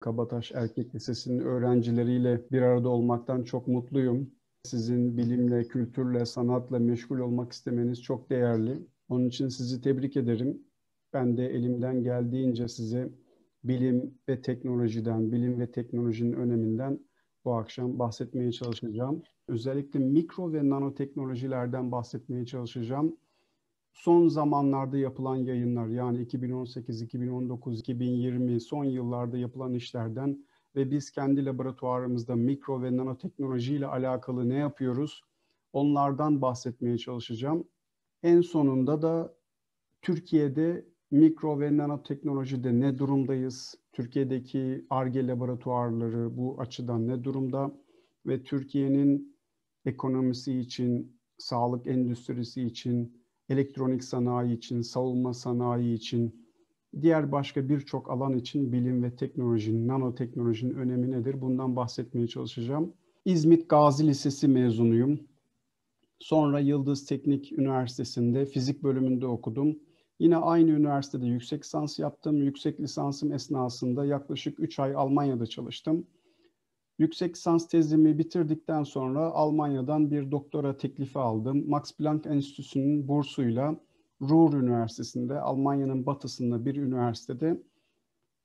Kabataş Erkek Lisesi'nin öğrencileriyle bir arada olmaktan çok mutluyum. Sizin bilimle, kültürle, sanatla meşgul olmak istemeniz çok değerli. Onun için sizi tebrik ederim. Ben de elimden geldiğince size bilim ve teknolojiden, bilim ve teknolojinin öneminden bu akşam bahsetmeye çalışacağım. Özellikle mikro ve nanoteknolojilerden bahsetmeye çalışacağım son zamanlarda yapılan yayınlar yani 2018, 2019, 2020 son yıllarda yapılan işlerden ve biz kendi laboratuvarımızda mikro ve nanoteknoloji ile alakalı ne yapıyoruz? Onlardan bahsetmeye çalışacağım. En sonunda da Türkiye'de mikro ve nanoteknolojide ne durumdayız? Türkiye'deki ARGE laboratuvarları bu açıdan ne durumda? Ve Türkiye'nin ekonomisi için, sağlık endüstrisi için, elektronik sanayi için, savunma sanayi için, diğer başka birçok alan için bilim ve teknolojinin, nanoteknolojinin önemi nedir? Bundan bahsetmeye çalışacağım. İzmit Gazi Lisesi mezunuyum. Sonra Yıldız Teknik Üniversitesi'nde fizik bölümünde okudum. Yine aynı üniversitede yüksek lisans yaptım. Yüksek lisansım esnasında yaklaşık 3 ay Almanya'da çalıştım. Yüksek lisans tezimi bitirdikten sonra Almanya'dan bir doktora teklifi aldım. Max Planck Enstitüsü'nün bursuyla Ruhr Üniversitesi'nde, Almanya'nın batısında bir üniversitede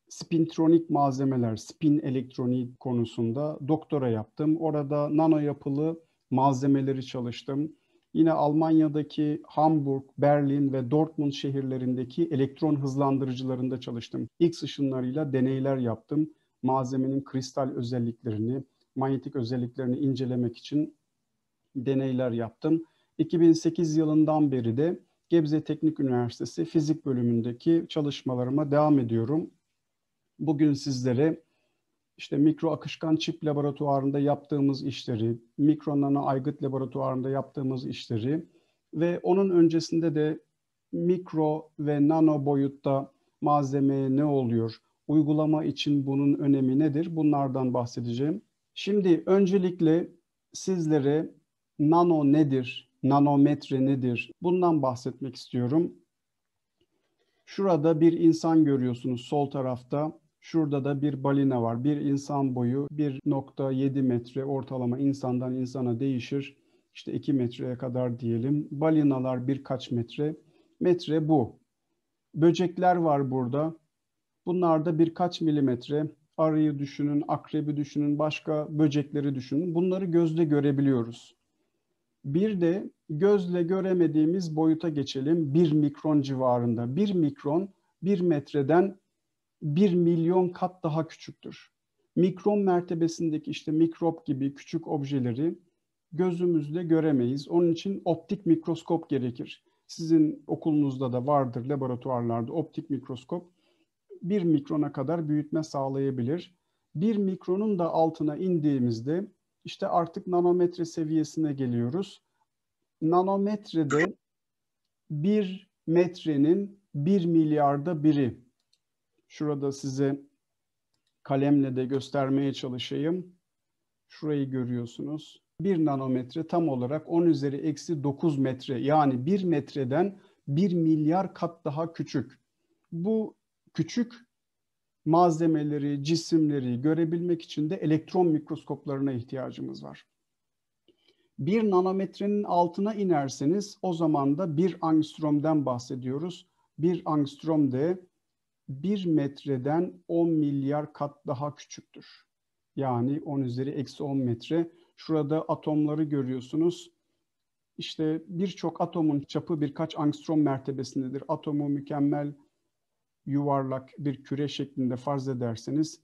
spintronik malzemeler, spin elektronik konusunda doktora yaptım. Orada nano yapılı malzemeleri çalıştım. Yine Almanya'daki Hamburg, Berlin ve Dortmund şehirlerindeki elektron hızlandırıcılarında çalıştım. X ışınlarıyla deneyler yaptım malzemenin kristal özelliklerini, manyetik özelliklerini incelemek için deneyler yaptım. 2008 yılından beri de Gebze Teknik Üniversitesi Fizik bölümündeki çalışmalarıma devam ediyorum. Bugün sizlere işte mikro akışkan çip laboratuvarında yaptığımız işleri, mikro nano aygıt laboratuvarında yaptığımız işleri ve onun öncesinde de mikro ve nano boyutta malzemeye ne oluyor, uygulama için bunun önemi nedir? Bunlardan bahsedeceğim. Şimdi öncelikle sizlere nano nedir, nanometre nedir? Bundan bahsetmek istiyorum. Şurada bir insan görüyorsunuz sol tarafta. Şurada da bir balina var. Bir insan boyu 1.7 metre ortalama insandan insana değişir. İşte 2 metreye kadar diyelim. Balinalar birkaç metre. Metre bu. Böcekler var burada. Bunlarda birkaç milimetre arıyı düşünün, akrebi düşünün, başka böcekleri düşünün. Bunları gözle görebiliyoruz. Bir de gözle göremediğimiz boyuta geçelim. Bir mikron civarında. Bir mikron bir metreden bir milyon kat daha küçüktür. Mikron mertebesindeki işte mikrop gibi küçük objeleri gözümüzle göremeyiz. Onun için optik mikroskop gerekir. Sizin okulunuzda da vardır laboratuvarlarda optik mikroskop 1 mikrona kadar büyütme sağlayabilir. 1 mikronun da altına indiğimizde işte artık nanometre seviyesine geliyoruz. Nanometrede 1 metrenin 1 milyarda biri. Şurada size kalemle de göstermeye çalışayım. Şurayı görüyorsunuz. 1 nanometre tam olarak 10 üzeri eksi 9 metre yani 1 metreden 1 milyar kat daha küçük. Bu küçük malzemeleri, cisimleri görebilmek için de elektron mikroskoplarına ihtiyacımız var. Bir nanometrenin altına inerseniz o zaman da bir angstromden bahsediyoruz. Bir angstrom de bir metreden 10 milyar kat daha küçüktür. Yani 10 üzeri eksi 10 metre. Şurada atomları görüyorsunuz. İşte birçok atomun çapı birkaç angstrom mertebesindedir. Atomu mükemmel yuvarlak bir küre şeklinde farz ederseniz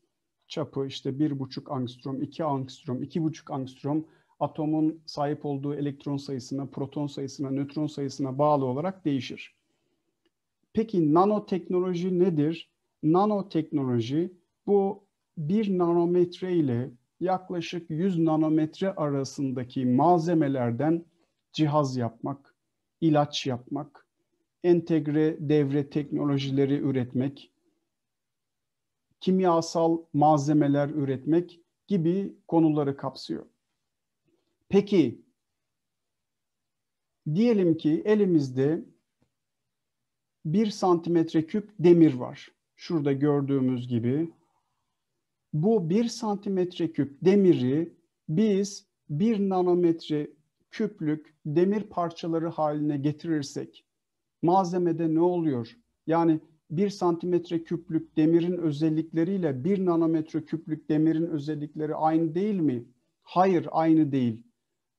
çapı işte 1,5 angstrom, 2 angstrom, 2,5 angstrom atomun sahip olduğu elektron sayısına, proton sayısına, nötron sayısına bağlı olarak değişir. Peki nanoteknoloji nedir? Nanoteknoloji bu 1 nanometre ile yaklaşık 100 nanometre arasındaki malzemelerden cihaz yapmak, ilaç yapmak, entegre devre teknolojileri üretmek, kimyasal malzemeler üretmek gibi konuları kapsıyor. Peki diyelim ki elimizde bir santimetre küp demir var. Şurada gördüğümüz gibi bu bir santimetre küp demiri biz bir nanometre küplük demir parçaları haline getirirsek malzemede ne oluyor? Yani bir santimetre küplük demirin özellikleriyle bir nanometre küplük demirin özellikleri aynı değil mi? Hayır aynı değil.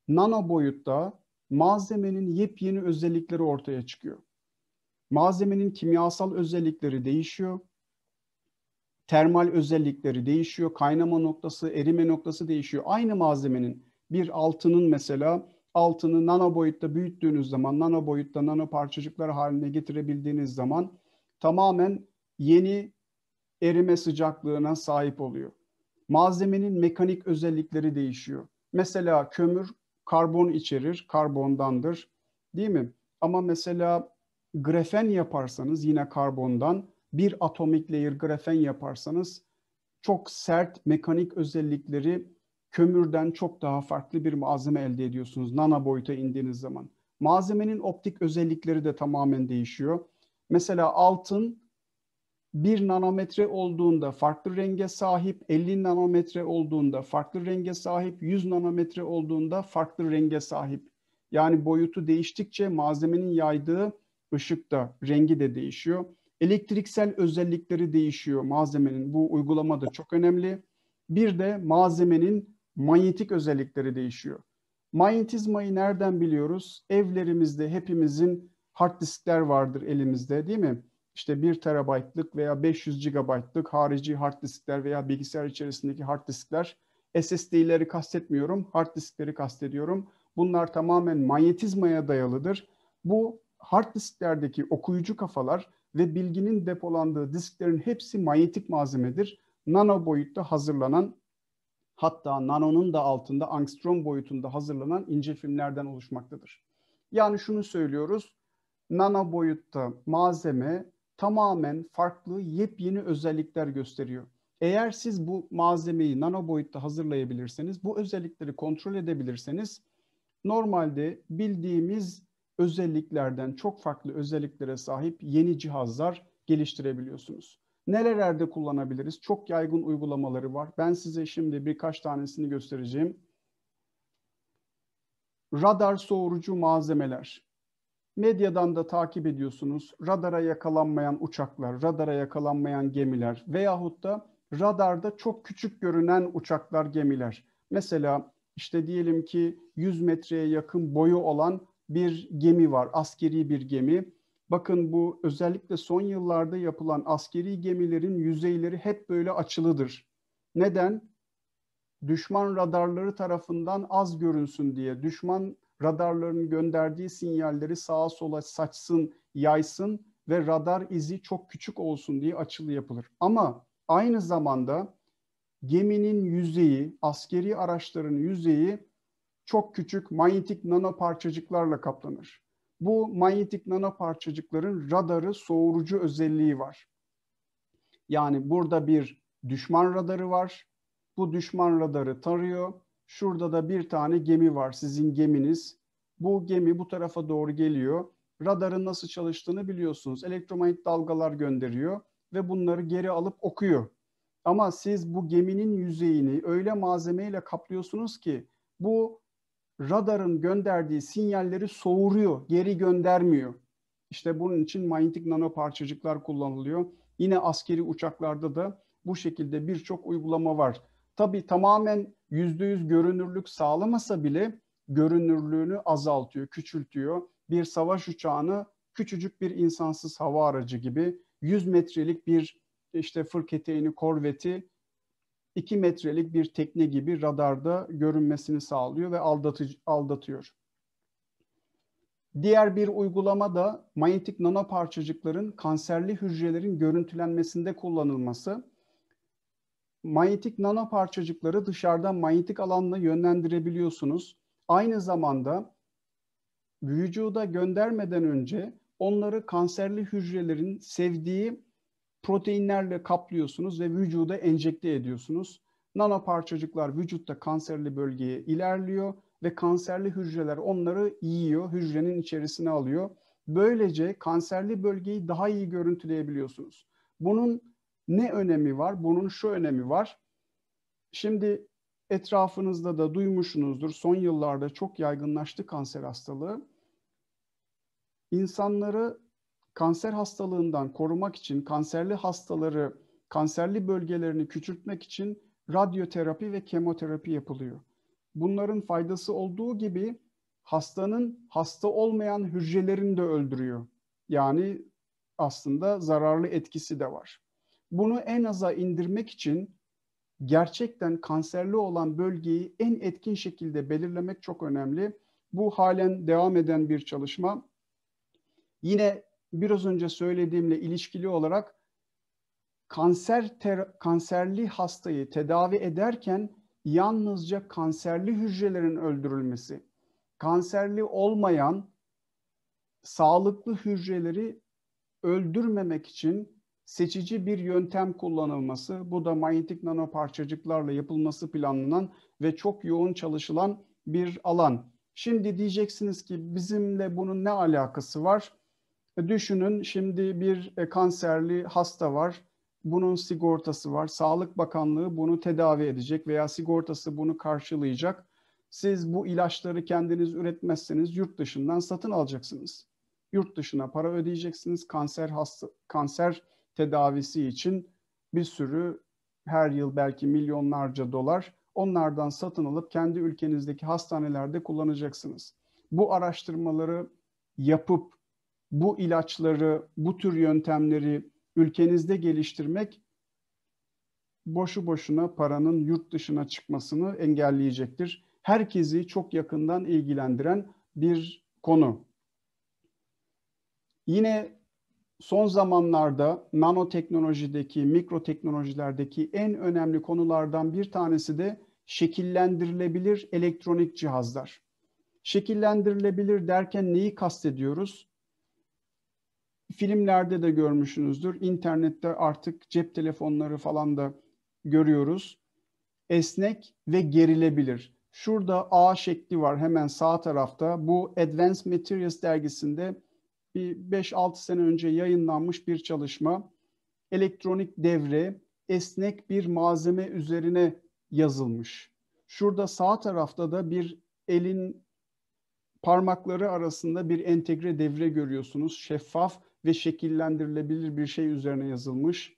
Nano boyutta malzemenin yepyeni özellikleri ortaya çıkıyor. Malzemenin kimyasal özellikleri değişiyor. Termal özellikleri değişiyor. Kaynama noktası, erime noktası değişiyor. Aynı malzemenin bir altının mesela altını nano boyutta büyüttüğünüz zaman, nano boyutta nano parçacıklar haline getirebildiğiniz zaman tamamen yeni erime sıcaklığına sahip oluyor. Malzemenin mekanik özellikleri değişiyor. Mesela kömür karbon içerir, karbondandır değil mi? Ama mesela grafen yaparsanız yine karbondan, bir atomik layer grafen yaparsanız çok sert mekanik özellikleri kömürden çok daha farklı bir malzeme elde ediyorsunuz nano boyuta indiğiniz zaman. Malzemenin optik özellikleri de tamamen değişiyor. Mesela altın bir nanometre olduğunda farklı renge sahip, 50 nanometre olduğunda farklı renge sahip, 100 nanometre olduğunda farklı renge sahip. Yani boyutu değiştikçe malzemenin yaydığı ışık da, rengi de değişiyor. Elektriksel özellikleri değişiyor malzemenin. Bu uygulama da çok önemli. Bir de malzemenin manyetik özellikleri değişiyor. Manyetizmayı nereden biliyoruz? Evlerimizde hepimizin hard diskler vardır elimizde değil mi? İşte 1 terabaytlık veya 500 gigabaytlık harici hard diskler veya bilgisayar içerisindeki hard diskler. SSD'leri kastetmiyorum, hard diskleri kastediyorum. Bunlar tamamen manyetizmaya dayalıdır. Bu hard disklerdeki okuyucu kafalar ve bilginin depolandığı disklerin hepsi manyetik malzemedir. Nano boyutta hazırlanan hatta nanonun da altında angstrom boyutunda hazırlanan ince filmlerden oluşmaktadır. Yani şunu söylüyoruz, nano boyutta malzeme tamamen farklı yepyeni özellikler gösteriyor. Eğer siz bu malzemeyi nano boyutta hazırlayabilirseniz, bu özellikleri kontrol edebilirseniz normalde bildiğimiz özelliklerden çok farklı özelliklere sahip yeni cihazlar geliştirebiliyorsunuz. Nelerde kullanabiliriz? Çok yaygın uygulamaları var. Ben size şimdi birkaç tanesini göstereceğim. Radar soğurucu malzemeler. Medyadan da takip ediyorsunuz. Radara yakalanmayan uçaklar, radara yakalanmayan gemiler veyahut da radarda çok küçük görünen uçaklar, gemiler. Mesela işte diyelim ki 100 metreye yakın boyu olan bir gemi var, askeri bir gemi Bakın bu özellikle son yıllarda yapılan askeri gemilerin yüzeyleri hep böyle açılıdır. Neden? Düşman radarları tarafından az görünsün diye. Düşman radarlarının gönderdiği sinyalleri sağa sola saçsın, yaysın ve radar izi çok küçük olsun diye açılı yapılır. Ama aynı zamanda geminin yüzeyi, askeri araçların yüzeyi çok küçük manyetik nano parçacıklarla kaplanır. Bu manyetik nano parçacıkların radarı soğurucu özelliği var. Yani burada bir düşman radarı var. Bu düşman radarı tarıyor. Şurada da bir tane gemi var sizin geminiz. Bu gemi bu tarafa doğru geliyor. Radarın nasıl çalıştığını biliyorsunuz. Elektromanyet dalgalar gönderiyor ve bunları geri alıp okuyor. Ama siz bu geminin yüzeyini öyle malzemeyle kaplıyorsunuz ki bu radarın gönderdiği sinyalleri soğuruyor, geri göndermiyor. İşte bunun için manyetik nano parçacıklar kullanılıyor. Yine askeri uçaklarda da bu şekilde birçok uygulama var. Tabi tamamen yüzde yüz görünürlük sağlamasa bile görünürlüğünü azaltıyor, küçültüyor. Bir savaş uçağını küçücük bir insansız hava aracı gibi 100 metrelik bir işte fırketeğini, korveti 2 metrelik bir tekne gibi radarda görünmesini sağlıyor ve aldatıcı, aldatıyor. Diğer bir uygulama da manyetik nanoparçacıkların kanserli hücrelerin görüntülenmesinde kullanılması. Manyetik nanoparçacıkları dışarıdan manyetik alanla yönlendirebiliyorsunuz. Aynı zamanda vücuda göndermeden önce onları kanserli hücrelerin sevdiği proteinlerle kaplıyorsunuz ve vücuda enjekte ediyorsunuz. Nano parçacıklar vücutta kanserli bölgeye ilerliyor ve kanserli hücreler onları yiyor, hücrenin içerisine alıyor. Böylece kanserli bölgeyi daha iyi görüntüleyebiliyorsunuz. Bunun ne önemi var? Bunun şu önemi var. Şimdi etrafınızda da duymuşsunuzdur. Son yıllarda çok yaygınlaştı kanser hastalığı. İnsanları kanser hastalığından korumak için kanserli hastaları, kanserli bölgelerini küçültmek için radyoterapi ve kemoterapi yapılıyor. Bunların faydası olduğu gibi hastanın hasta olmayan hücrelerini de öldürüyor. Yani aslında zararlı etkisi de var. Bunu en aza indirmek için gerçekten kanserli olan bölgeyi en etkin şekilde belirlemek çok önemli. Bu halen devam eden bir çalışma. Yine biraz önce söylediğimle ilişkili olarak kanser ter, kanserli hastayı tedavi ederken yalnızca kanserli hücrelerin öldürülmesi, kanserli olmayan sağlıklı hücreleri öldürmemek için seçici bir yöntem kullanılması, bu da manyetik nano parçacıklarla yapılması planlanan ve çok yoğun çalışılan bir alan. Şimdi diyeceksiniz ki bizimle bunun ne alakası var? E, düşünün şimdi bir e, kanserli hasta var. Bunun sigortası var. Sağlık Bakanlığı bunu tedavi edecek veya sigortası bunu karşılayacak. Siz bu ilaçları kendiniz üretmezseniz yurt dışından satın alacaksınız. Yurt dışına para ödeyeceksiniz. Kanser hasta kanser tedavisi için bir sürü her yıl belki milyonlarca dolar onlardan satın alıp kendi ülkenizdeki hastanelerde kullanacaksınız. Bu araştırmaları yapıp bu ilaçları, bu tür yöntemleri ülkenizde geliştirmek boşu boşuna paranın yurt dışına çıkmasını engelleyecektir. Herkesi çok yakından ilgilendiren bir konu. Yine son zamanlarda nanoteknolojideki, mikroteknolojilerdeki en önemli konulardan bir tanesi de şekillendirilebilir elektronik cihazlar. Şekillendirilebilir derken neyi kastediyoruz? filmlerde de görmüşsünüzdür. İnternette artık cep telefonları falan da görüyoruz. Esnek ve gerilebilir. Şurada A şekli var hemen sağ tarafta. Bu Advanced Materials dergisinde bir 5-6 sene önce yayınlanmış bir çalışma. Elektronik devre esnek bir malzeme üzerine yazılmış. Şurada sağ tarafta da bir elin parmakları arasında bir entegre devre görüyorsunuz. Şeffaf ve şekillendirilebilir bir şey üzerine yazılmış.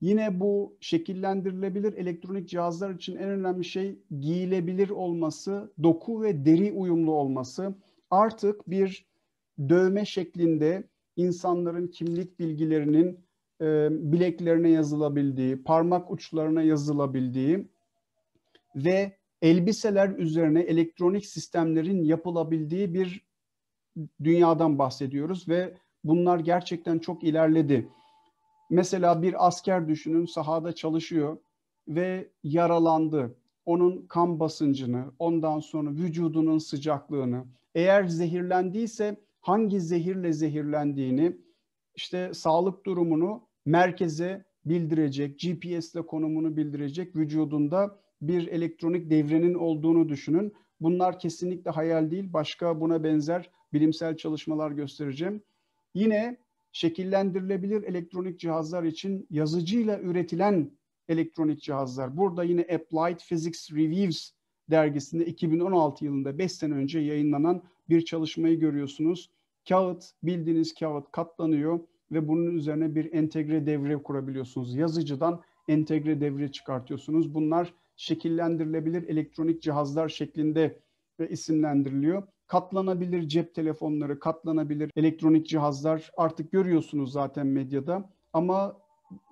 Yine bu şekillendirilebilir elektronik cihazlar için en önemli şey giyilebilir olması, doku ve deri uyumlu olması. Artık bir dövme şeklinde insanların kimlik bilgilerinin e, bileklerine yazılabildiği, parmak uçlarına yazılabildiği ve elbiseler üzerine elektronik sistemlerin yapılabildiği bir dünyadan bahsediyoruz ve bunlar gerçekten çok ilerledi. Mesela bir asker düşünün sahada çalışıyor ve yaralandı. Onun kan basıncını, ondan sonra vücudunun sıcaklığını, eğer zehirlendiyse hangi zehirle zehirlendiğini, işte sağlık durumunu merkeze bildirecek, GPS ile konumunu bildirecek vücudunda bir elektronik devrenin olduğunu düşünün. Bunlar kesinlikle hayal değil. Başka buna benzer bilimsel çalışmalar göstereceğim. Yine şekillendirilebilir elektronik cihazlar için yazıcıyla üretilen elektronik cihazlar. Burada yine Applied Physics Reviews dergisinde 2016 yılında 5 sene önce yayınlanan bir çalışmayı görüyorsunuz. Kağıt, bildiğiniz kağıt katlanıyor ve bunun üzerine bir entegre devre kurabiliyorsunuz. Yazıcıdan entegre devre çıkartıyorsunuz. Bunlar şekillendirilebilir elektronik cihazlar şeklinde e, isimlendiriliyor. Katlanabilir cep telefonları, katlanabilir elektronik cihazlar artık görüyorsunuz zaten medyada. Ama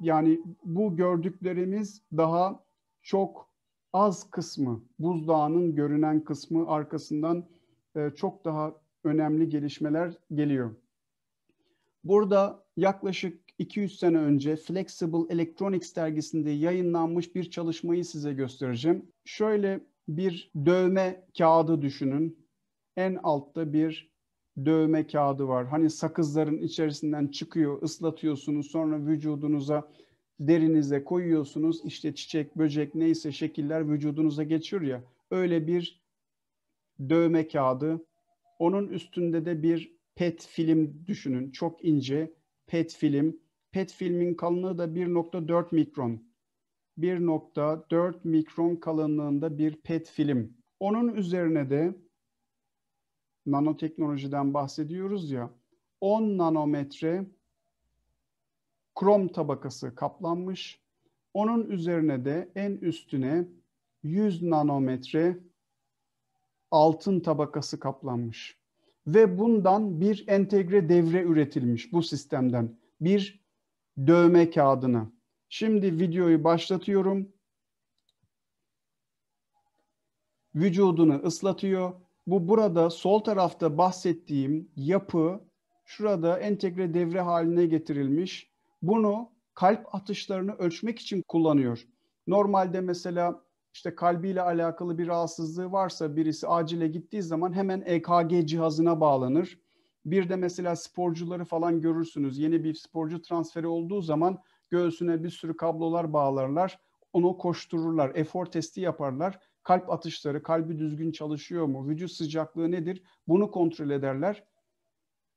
yani bu gördüklerimiz daha çok az kısmı, buzdağının görünen kısmı arkasından e, çok daha önemli gelişmeler geliyor. Burada yaklaşık 200 sene önce Flexible Electronics dergisinde yayınlanmış bir çalışmayı size göstereceğim. Şöyle bir dövme kağıdı düşünün. En altta bir dövme kağıdı var. Hani sakızların içerisinden çıkıyor, ıslatıyorsunuz, sonra vücudunuza, derinize koyuyorsunuz. İşte çiçek, böcek neyse şekiller vücudunuza geçiyor ya. Öyle bir dövme kağıdı. Onun üstünde de bir pet film düşünün. Çok ince pet film PET filmin kalınlığı da 1.4 mikron. 1.4 mikron kalınlığında bir PET film. Onun üzerine de nanoteknolojiden bahsediyoruz ya 10 nanometre krom tabakası kaplanmış. Onun üzerine de en üstüne 100 nanometre altın tabakası kaplanmış. Ve bundan bir entegre devre üretilmiş bu sistemden. Bir dövme kağıdını. Şimdi videoyu başlatıyorum. Vücudunu ıslatıyor. Bu burada sol tarafta bahsettiğim yapı şurada entegre devre haline getirilmiş. Bunu kalp atışlarını ölçmek için kullanıyor. Normalde mesela işte kalbiyle alakalı bir rahatsızlığı varsa birisi acile gittiği zaman hemen EKG cihazına bağlanır bir de mesela sporcuları falan görürsünüz. Yeni bir sporcu transferi olduğu zaman göğsüne bir sürü kablolar bağlarlar. Onu koştururlar, efor testi yaparlar. Kalp atışları, kalbi düzgün çalışıyor mu, vücut sıcaklığı nedir bunu kontrol ederler.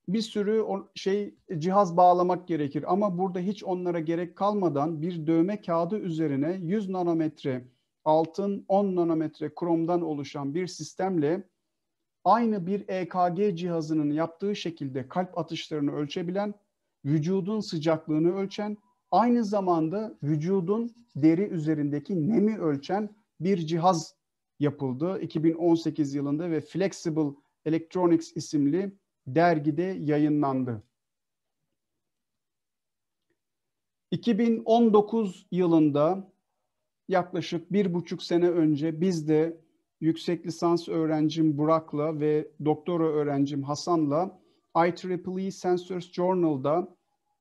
Bir sürü şey cihaz bağlamak gerekir ama burada hiç onlara gerek kalmadan bir dövme kağıdı üzerine 100 nanometre altın 10 nanometre kromdan oluşan bir sistemle aynı bir EKG cihazının yaptığı şekilde kalp atışlarını ölçebilen, vücudun sıcaklığını ölçen, aynı zamanda vücudun deri üzerindeki nemi ölçen bir cihaz yapıldı 2018 yılında ve Flexible Electronics isimli dergide yayınlandı. 2019 yılında yaklaşık bir buçuk sene önce biz de yüksek lisans öğrencim Burak'la ve doktora öğrencim Hasan'la IEEE Sensors e Journal'da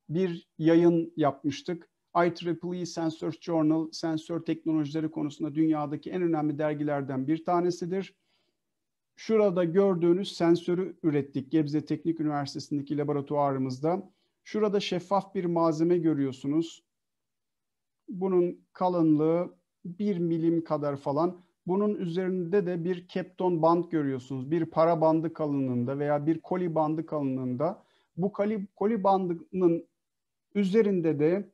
bir yayın yapmıştık. IEEE Sensors e Journal, sensör teknolojileri konusunda dünyadaki en önemli dergilerden bir tanesidir. Şurada gördüğünüz sensörü ürettik Gebze Teknik Üniversitesi'ndeki laboratuvarımızda. Şurada şeffaf bir malzeme görüyorsunuz. Bunun kalınlığı 1 milim kadar falan. Bunun üzerinde de bir kepton band görüyorsunuz. Bir para bandı kalınlığında veya bir koli bandı kalınlığında. Bu koli, koli bandının üzerinde de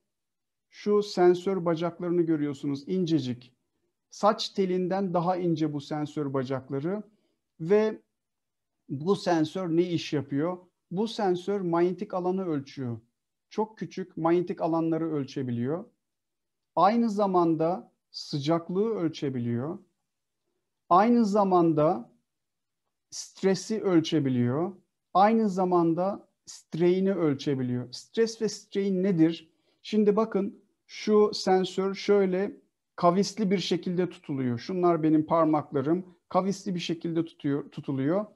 şu sensör bacaklarını görüyorsunuz incecik. Saç telinden daha ince bu sensör bacakları ve bu sensör ne iş yapıyor? Bu sensör manyetik alanı ölçüyor. Çok küçük manyetik alanları ölçebiliyor. Aynı zamanda sıcaklığı ölçebiliyor. Aynı zamanda stresi ölçebiliyor. Aynı zamanda strain'i ölçebiliyor. Stres ve strain nedir? Şimdi bakın şu sensör şöyle kavisli bir şekilde tutuluyor. Şunlar benim parmaklarım kavisli bir şekilde tutuyor, tutuluyor.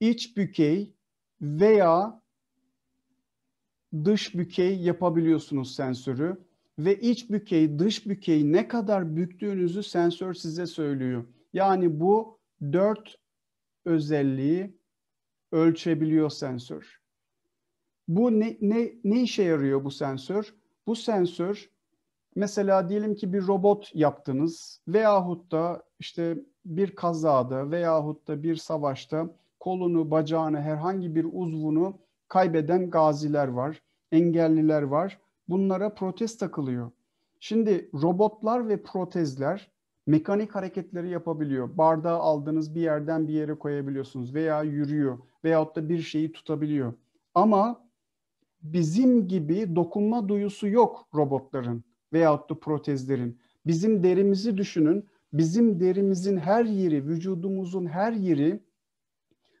İç bükey veya dış bükey yapabiliyorsunuz sensörü ve iç bükey, dış bükey ne kadar büktüğünüzü sensör size söylüyor. Yani bu dört özelliği ölçebiliyor sensör. Bu ne, ne, ne işe yarıyor bu sensör? Bu sensör mesela diyelim ki bir robot yaptınız veyahut da işte bir kazada veyahut da bir savaşta kolunu, bacağını, herhangi bir uzvunu kaybeden gaziler var, engelliler var. Bunlara protez takılıyor. Şimdi robotlar ve protezler mekanik hareketleri yapabiliyor. Bardağı aldığınız bir yerden bir yere koyabiliyorsunuz veya yürüyor veyahut da bir şeyi tutabiliyor. Ama bizim gibi dokunma duyusu yok robotların veyahut da protezlerin. Bizim derimizi düşünün. Bizim derimizin her yeri, vücudumuzun her yeri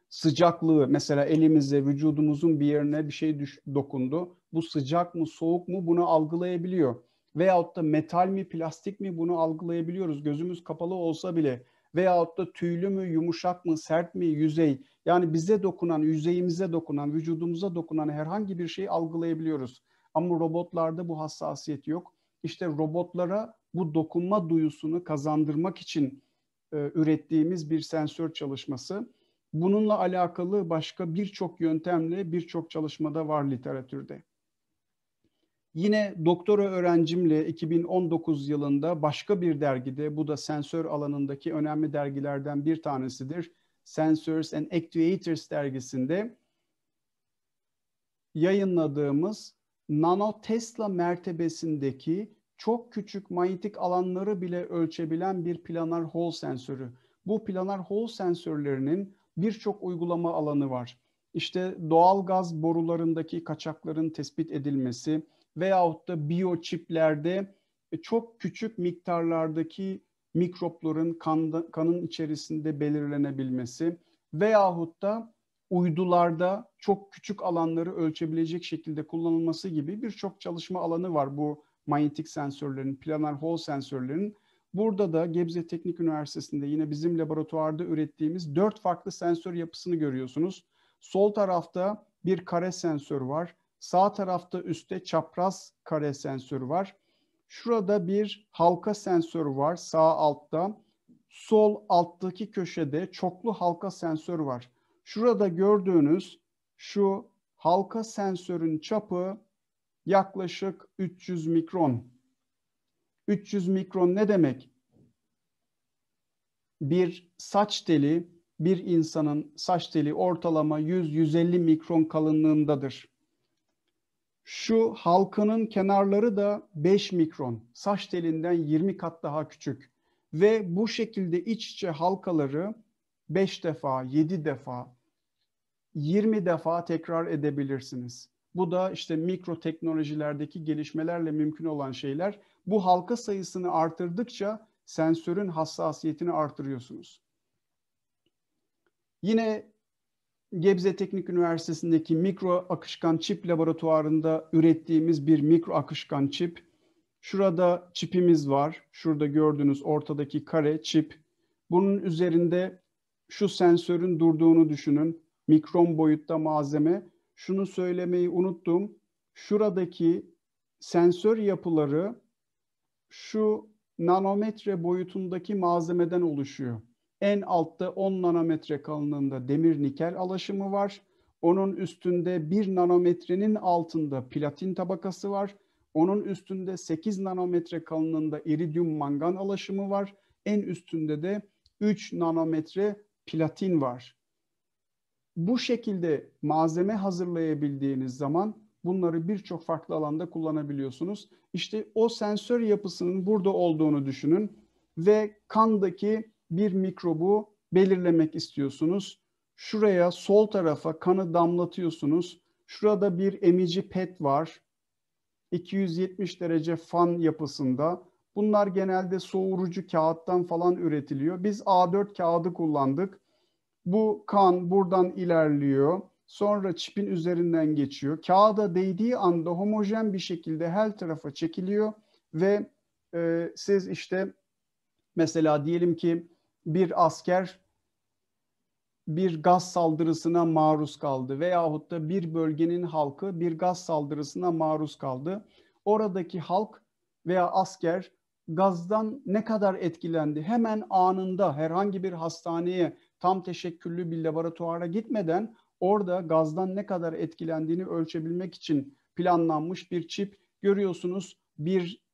sıcaklığı mesela elimize, vücudumuzun bir yerine bir şey düş- dokundu. Bu sıcak mı, soğuk mu bunu algılayabiliyor veyahut da metal mi plastik mi bunu algılayabiliyoruz gözümüz kapalı olsa bile veyahut da tüylü mü yumuşak mı sert mi yüzey yani bize dokunan yüzeyimize dokunan vücudumuza dokunan herhangi bir şeyi algılayabiliyoruz. Ama robotlarda bu hassasiyet yok. İşte robotlara bu dokunma duyusunu kazandırmak için e, ürettiğimiz bir sensör çalışması. Bununla alakalı başka birçok yöntemle birçok çalışmada var literatürde. Yine doktora öğrencimle 2019 yılında başka bir dergide, bu da sensör alanındaki önemli dergilerden bir tanesidir. Sensors and Actuators dergisinde yayınladığımız nano Tesla mertebesindeki çok küçük manyetik alanları bile ölçebilen bir planar Hall sensörü. Bu planar Hall sensörlerinin birçok uygulama alanı var. İşte doğal gaz borularındaki kaçakların tespit edilmesi, veyahut da biyoçiplerde e, çok küçük miktarlardaki mikropların kanda, kanın içerisinde belirlenebilmesi veyahut da uydularda çok küçük alanları ölçebilecek şekilde kullanılması gibi birçok çalışma alanı var bu manyetik sensörlerin, planar Hall sensörlerin. Burada da Gebze Teknik Üniversitesi'nde yine bizim laboratuvarda ürettiğimiz dört farklı sensör yapısını görüyorsunuz. Sol tarafta bir kare sensör var. Sağ tarafta üstte çapraz kare sensör var. Şurada bir halka sensör var sağ altta. Sol alttaki köşede çoklu halka sensör var. Şurada gördüğünüz şu halka sensörün çapı yaklaşık 300 mikron. 300 mikron ne demek? Bir saç teli, bir insanın saç teli ortalama 100-150 mikron kalınlığındadır. Şu halkanın kenarları da 5 mikron, saç telinden 20 kat daha küçük ve bu şekilde iç içe halkaları 5 defa, 7 defa, 20 defa tekrar edebilirsiniz. Bu da işte mikro teknolojilerdeki gelişmelerle mümkün olan şeyler. Bu halka sayısını artırdıkça sensörün hassasiyetini artırıyorsunuz. Yine Gebze Teknik Üniversitesi'ndeki mikro akışkan çip laboratuvarında ürettiğimiz bir mikro akışkan çip. Şurada çipimiz var. Şurada gördüğünüz ortadaki kare çip. Bunun üzerinde şu sensörün durduğunu düşünün. Mikron boyutta malzeme. Şunu söylemeyi unuttum. Şuradaki sensör yapıları şu nanometre boyutundaki malzemeden oluşuyor. En altta 10 nanometre kalınlığında demir nikel alaşımı var. Onun üstünde 1 nanometrenin altında platin tabakası var. Onun üstünde 8 nanometre kalınlığında iridium mangan alaşımı var. En üstünde de 3 nanometre platin var. Bu şekilde malzeme hazırlayabildiğiniz zaman bunları birçok farklı alanda kullanabiliyorsunuz. İşte o sensör yapısının burada olduğunu düşünün ve kandaki bir mikrobu belirlemek istiyorsunuz. Şuraya sol tarafa kanı damlatıyorsunuz. Şurada bir emici pet var. 270 derece fan yapısında. Bunlar genelde soğurucu kağıttan falan üretiliyor. Biz A4 kağıdı kullandık. Bu kan buradan ilerliyor. Sonra çipin üzerinden geçiyor. Kağıda değdiği anda homojen bir şekilde her tarafa çekiliyor ve e, siz işte mesela diyelim ki bir asker bir gaz saldırısına maruz kaldı veyahut da bir bölgenin halkı bir gaz saldırısına maruz kaldı. Oradaki halk veya asker gazdan ne kadar etkilendi? Hemen anında herhangi bir hastaneye tam teşekküllü bir laboratuvara gitmeden orada gazdan ne kadar etkilendiğini ölçebilmek için planlanmış bir çip. Görüyorsunuz bir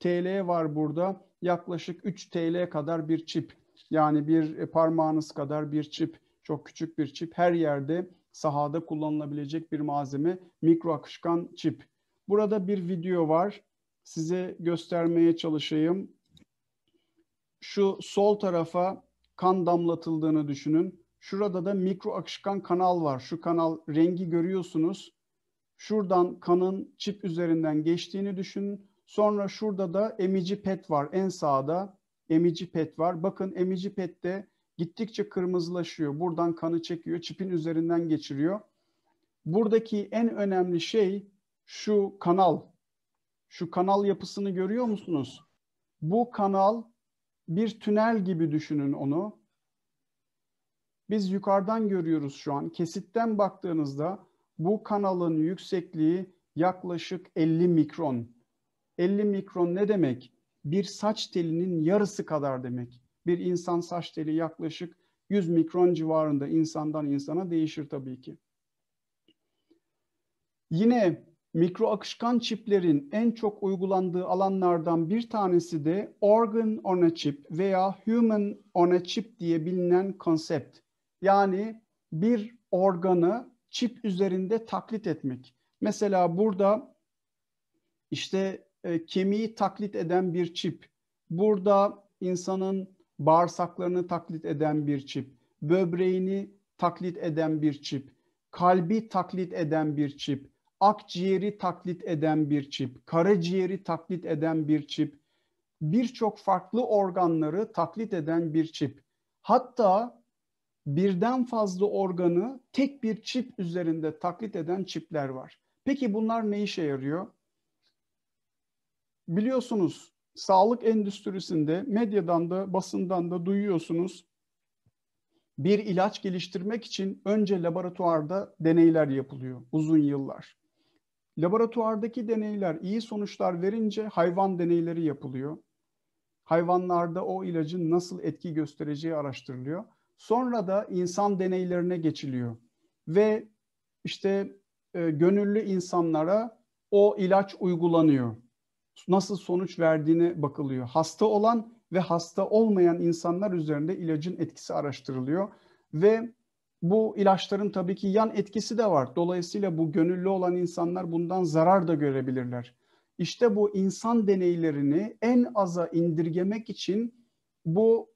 TL var burada yaklaşık 3 TL kadar bir çip yani bir e, parmağınız kadar bir çip çok küçük bir çip her yerde sahada kullanılabilecek bir malzeme mikro akışkan çip. Burada bir video var size göstermeye çalışayım. Şu sol tarafa kan damlatıldığını düşünün. Şurada da mikro akışkan kanal var. Şu kanal rengi görüyorsunuz. Şuradan kanın çip üzerinden geçtiğini düşünün. Sonra şurada da emici pet var. En sağda emici pet var. Bakın emici pette gittikçe kırmızılaşıyor. Buradan kanı çekiyor. Çipin üzerinden geçiriyor. Buradaki en önemli şey şu kanal. Şu kanal yapısını görüyor musunuz? Bu kanal bir tünel gibi düşünün onu. Biz yukarıdan görüyoruz şu an. Kesitten baktığınızda bu kanalın yüksekliği yaklaşık 50 mikron 50 mikron ne demek? Bir saç telinin yarısı kadar demek. Bir insan saç teli yaklaşık 100 mikron civarında insandan insana değişir tabii ki. Yine mikro akışkan çiplerin en çok uygulandığı alanlardan bir tanesi de organ on a chip veya human on a chip diye bilinen konsept. Yani bir organı çip üzerinde taklit etmek. Mesela burada işte e, kemiği taklit eden bir çip. Burada insanın bağırsaklarını taklit eden bir çip, böbreğini taklit eden bir çip, kalbi taklit eden bir çip, akciğeri taklit eden bir çip, karaciğeri taklit eden bir çip, birçok farklı organları taklit eden bir çip. Hatta birden fazla organı tek bir çip üzerinde taklit eden çipler var. Peki bunlar ne işe yarıyor? biliyorsunuz sağlık endüstrisinde medyadan da basından da duyuyorsunuz. Bir ilaç geliştirmek için önce laboratuvarda deneyler yapılıyor uzun yıllar. Laboratuvardaki deneyler iyi sonuçlar verince hayvan deneyleri yapılıyor. Hayvanlarda o ilacın nasıl etki göstereceği araştırılıyor. Sonra da insan deneylerine geçiliyor ve işte e, gönüllü insanlara o ilaç uygulanıyor nasıl sonuç verdiğine bakılıyor. Hasta olan ve hasta olmayan insanlar üzerinde ilacın etkisi araştırılıyor ve bu ilaçların tabii ki yan etkisi de var. Dolayısıyla bu gönüllü olan insanlar bundan zarar da görebilirler. İşte bu insan deneylerini en aza indirgemek için bu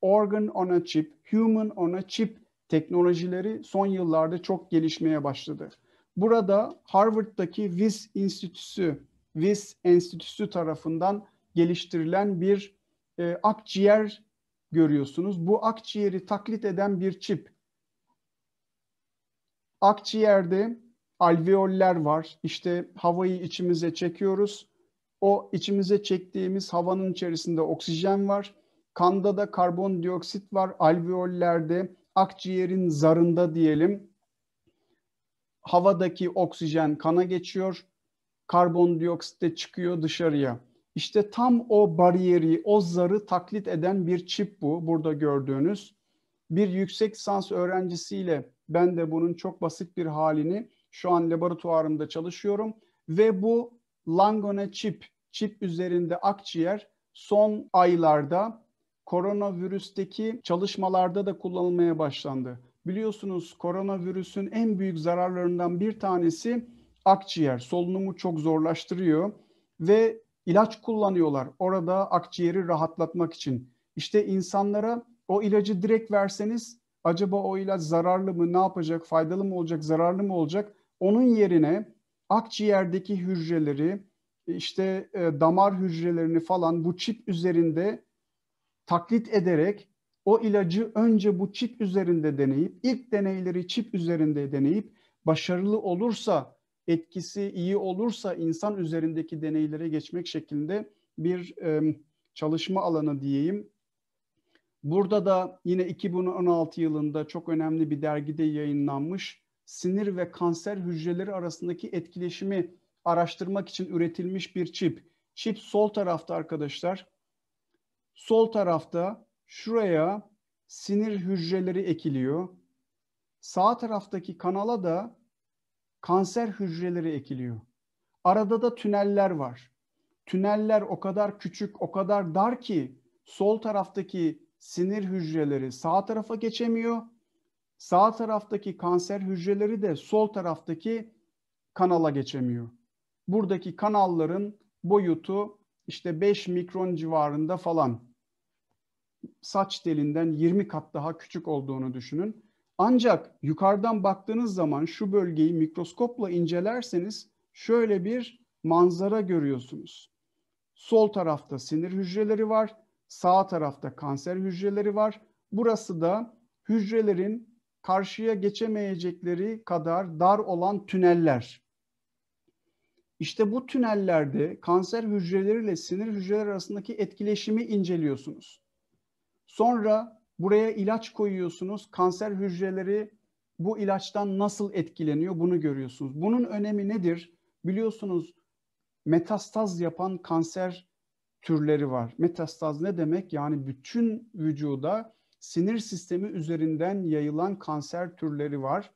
organ on a chip, human on a chip teknolojileri son yıllarda çok gelişmeye başladı. Burada Harvard'daki Wyss Enstitüsü Vis Enstitüsü tarafından geliştirilen bir e, akciğer görüyorsunuz. Bu akciğeri taklit eden bir çip. Akciğerde alveoller var. İşte havayı içimize çekiyoruz. O içimize çektiğimiz havanın içerisinde oksijen var. Kanda da karbondioksit var. Alveollerde, akciğerin zarında diyelim. Havadaki oksijen kana geçiyor karbondioksit de çıkıyor dışarıya. İşte tam o bariyeri, o zarı taklit eden bir çip bu burada gördüğünüz. Bir yüksek lisans öğrencisiyle ben de bunun çok basit bir halini şu an laboratuvarımda çalışıyorum ve bu Langone çip, çip üzerinde akciğer son aylarda koronavirüsteki çalışmalarda da kullanılmaya başlandı. Biliyorsunuz koronavirüsün en büyük zararlarından bir tanesi akciğer solunumu çok zorlaştırıyor ve ilaç kullanıyorlar orada akciğeri rahatlatmak için. İşte insanlara o ilacı direkt verseniz acaba o ilaç zararlı mı, ne yapacak, faydalı mı olacak, zararlı mı olacak? Onun yerine akciğerdeki hücreleri, işte e, damar hücrelerini falan bu çip üzerinde taklit ederek o ilacı önce bu çip üzerinde deneyip, ilk deneyleri çip üzerinde deneyip başarılı olursa etkisi iyi olursa insan üzerindeki deneylere geçmek şeklinde bir e, çalışma alanı diyeyim. Burada da yine 2016 yılında çok önemli bir dergide yayınlanmış sinir ve kanser hücreleri arasındaki etkileşimi araştırmak için üretilmiş bir çip. Çip sol tarafta arkadaşlar. Sol tarafta şuraya sinir hücreleri ekiliyor. Sağ taraftaki kanala da kanser hücreleri ekiliyor. Arada da tüneller var. Tüneller o kadar küçük, o kadar dar ki sol taraftaki sinir hücreleri sağ tarafa geçemiyor. Sağ taraftaki kanser hücreleri de sol taraftaki kanala geçemiyor. Buradaki kanalların boyutu işte 5 mikron civarında falan. Saç telinden 20 kat daha küçük olduğunu düşünün. Ancak yukarıdan baktığınız zaman şu bölgeyi mikroskopla incelerseniz şöyle bir manzara görüyorsunuz. Sol tarafta sinir hücreleri var, sağ tarafta kanser hücreleri var. Burası da hücrelerin karşıya geçemeyecekleri kadar dar olan tüneller. İşte bu tünellerde kanser hücreleriyle sinir hücreleri arasındaki etkileşimi inceliyorsunuz. Sonra Buraya ilaç koyuyorsunuz. Kanser hücreleri bu ilaçtan nasıl etkileniyor bunu görüyorsunuz. Bunun önemi nedir? Biliyorsunuz metastaz yapan kanser türleri var. Metastaz ne demek? Yani bütün vücuda sinir sistemi üzerinden yayılan kanser türleri var.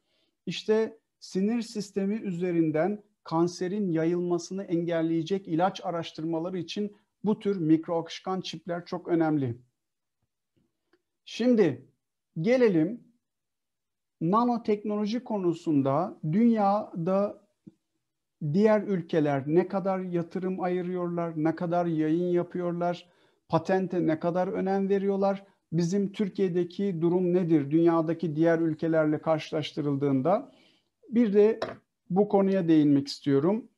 İşte sinir sistemi üzerinden kanserin yayılmasını engelleyecek ilaç araştırmaları için bu tür mikro akışkan çipler çok önemli. Şimdi gelelim nanoteknoloji konusunda dünyada diğer ülkeler ne kadar yatırım ayırıyorlar, ne kadar yayın yapıyorlar, patente ne kadar önem veriyorlar? Bizim Türkiye'deki durum nedir? Dünyadaki diğer ülkelerle karşılaştırıldığında bir de bu konuya değinmek istiyorum.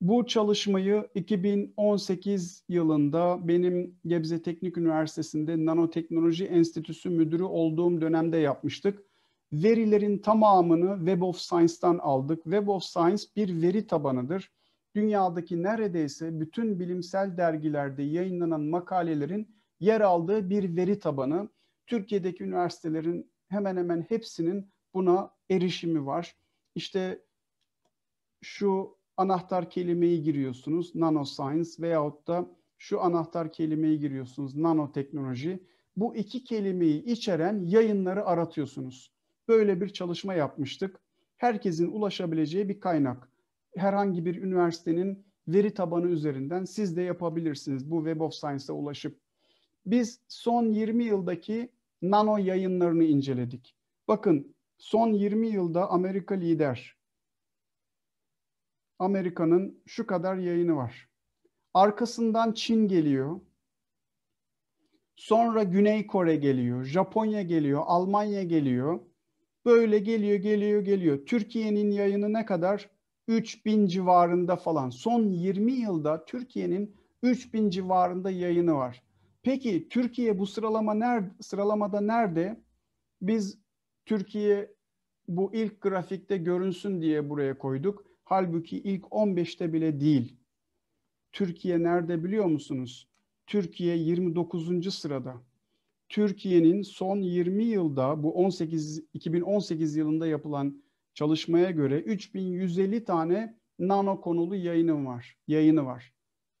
Bu çalışmayı 2018 yılında benim Gebze Teknik Üniversitesi'nde Nanoteknoloji Enstitüsü müdürü olduğum dönemde yapmıştık. Verilerin tamamını Web of Science'tan aldık. Web of Science bir veri tabanıdır. Dünyadaki neredeyse bütün bilimsel dergilerde yayınlanan makalelerin yer aldığı bir veri tabanı. Türkiye'deki üniversitelerin hemen hemen hepsinin buna erişimi var. İşte şu anahtar kelimeyi giriyorsunuz nanoscience veyahut da şu anahtar kelimeyi giriyorsunuz nanoteknoloji. Bu iki kelimeyi içeren yayınları aratıyorsunuz. Böyle bir çalışma yapmıştık. Herkesin ulaşabileceği bir kaynak. Herhangi bir üniversitenin veri tabanı üzerinden siz de yapabilirsiniz bu Web of Science'a ulaşıp. Biz son 20 yıldaki nano yayınlarını inceledik. Bakın son 20 yılda Amerika lider, Amerika'nın şu kadar yayını var. Arkasından Çin geliyor. Sonra Güney Kore geliyor, Japonya geliyor, Almanya geliyor. Böyle geliyor, geliyor, geliyor. Türkiye'nin yayını ne kadar? 3000 civarında falan. Son 20 yılda Türkiye'nin 3000 civarında yayını var. Peki Türkiye bu sıralama nerede, sıralamada nerede? Biz Türkiye bu ilk grafikte görünsün diye buraya koyduk. Halbuki ilk 15'te bile değil. Türkiye nerede biliyor musunuz? Türkiye 29. sırada. Türkiye'nin son 20 yılda bu 18 2018 yılında yapılan çalışmaya göre 3150 tane nano konulu yayını var. Yayını var.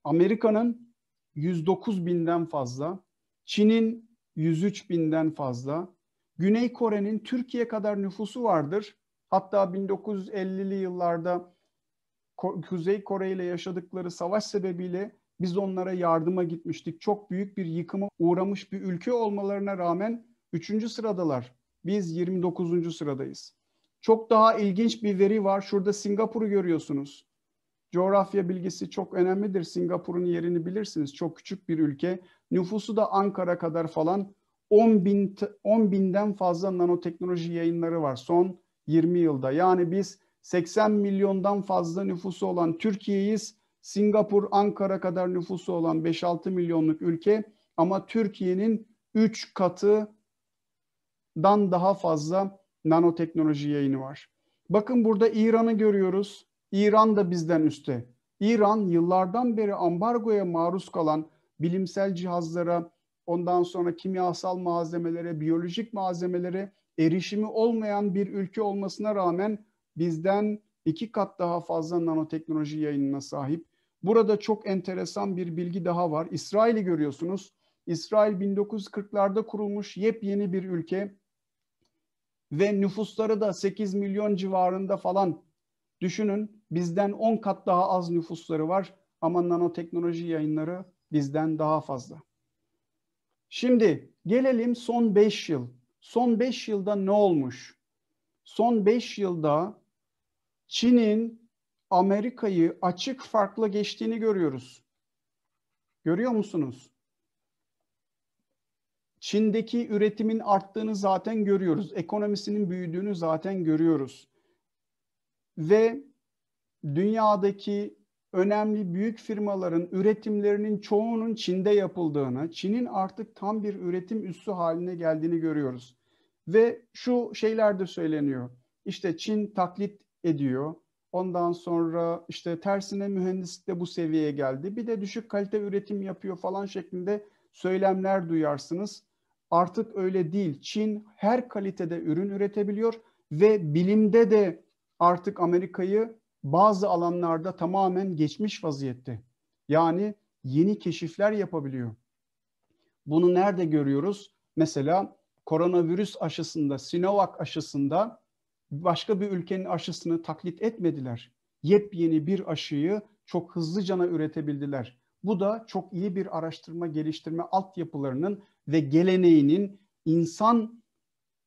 Amerika'nın 109 binden fazla, Çin'in 103 binden fazla, Güney Kore'nin Türkiye kadar nüfusu vardır. Hatta 1950'li yıllarda Ko Kuzey Kore ile yaşadıkları savaş sebebiyle biz onlara yardıma gitmiştik. Çok büyük bir yıkıma uğramış bir ülke olmalarına rağmen 3. sıradalar. Biz 29. sıradayız. Çok daha ilginç bir veri var. Şurada Singapur'u görüyorsunuz. Coğrafya bilgisi çok önemlidir. Singapur'un yerini bilirsiniz. Çok küçük bir ülke. Nüfusu da Ankara kadar falan. 10, bin, 10 binden fazla nanoteknoloji yayınları var son 20 yılda. Yani biz 80 milyondan fazla nüfusu olan Türkiye'yiz. Singapur, Ankara kadar nüfusu olan 5-6 milyonluk ülke ama Türkiye'nin 3 katıdan daha fazla nanoteknoloji yayını var. Bakın burada İran'ı görüyoruz. İran da bizden üstte. İran yıllardan beri ambargoya maruz kalan bilimsel cihazlara, ondan sonra kimyasal malzemelere, biyolojik malzemelere erişimi olmayan bir ülke olmasına rağmen bizden iki kat daha fazla nanoteknoloji yayınına sahip. Burada çok enteresan bir bilgi daha var. İsrail'i görüyorsunuz. İsrail 1940'larda kurulmuş yepyeni bir ülke ve nüfusları da 8 milyon civarında falan. Düşünün bizden 10 kat daha az nüfusları var ama nanoteknoloji yayınları bizden daha fazla. Şimdi gelelim son 5 yıl. Son 5 yılda ne olmuş? Son 5 yılda Çin'in Amerika'yı açık farklı geçtiğini görüyoruz. Görüyor musunuz? Çin'deki üretimin arttığını zaten görüyoruz. Ekonomisinin büyüdüğünü zaten görüyoruz. Ve dünyadaki önemli büyük firmaların üretimlerinin çoğunun Çin'de yapıldığını, Çin'in artık tam bir üretim üssü haline geldiğini görüyoruz. Ve şu şeyler de söyleniyor. İşte Çin taklit ediyor. Ondan sonra işte tersine mühendislik de bu seviyeye geldi. Bir de düşük kalite üretim yapıyor falan şeklinde söylemler duyarsınız. Artık öyle değil. Çin her kalitede ürün üretebiliyor ve bilimde de artık Amerika'yı bazı alanlarda tamamen geçmiş vaziyette. Yani yeni keşifler yapabiliyor. Bunu nerede görüyoruz? Mesela koronavirüs aşısında, Sinovac aşısında başka bir ülkenin aşısını taklit etmediler. Yepyeni bir aşıyı çok hızlıcana üretebildiler. Bu da çok iyi bir araştırma geliştirme altyapılarının ve geleneğinin insan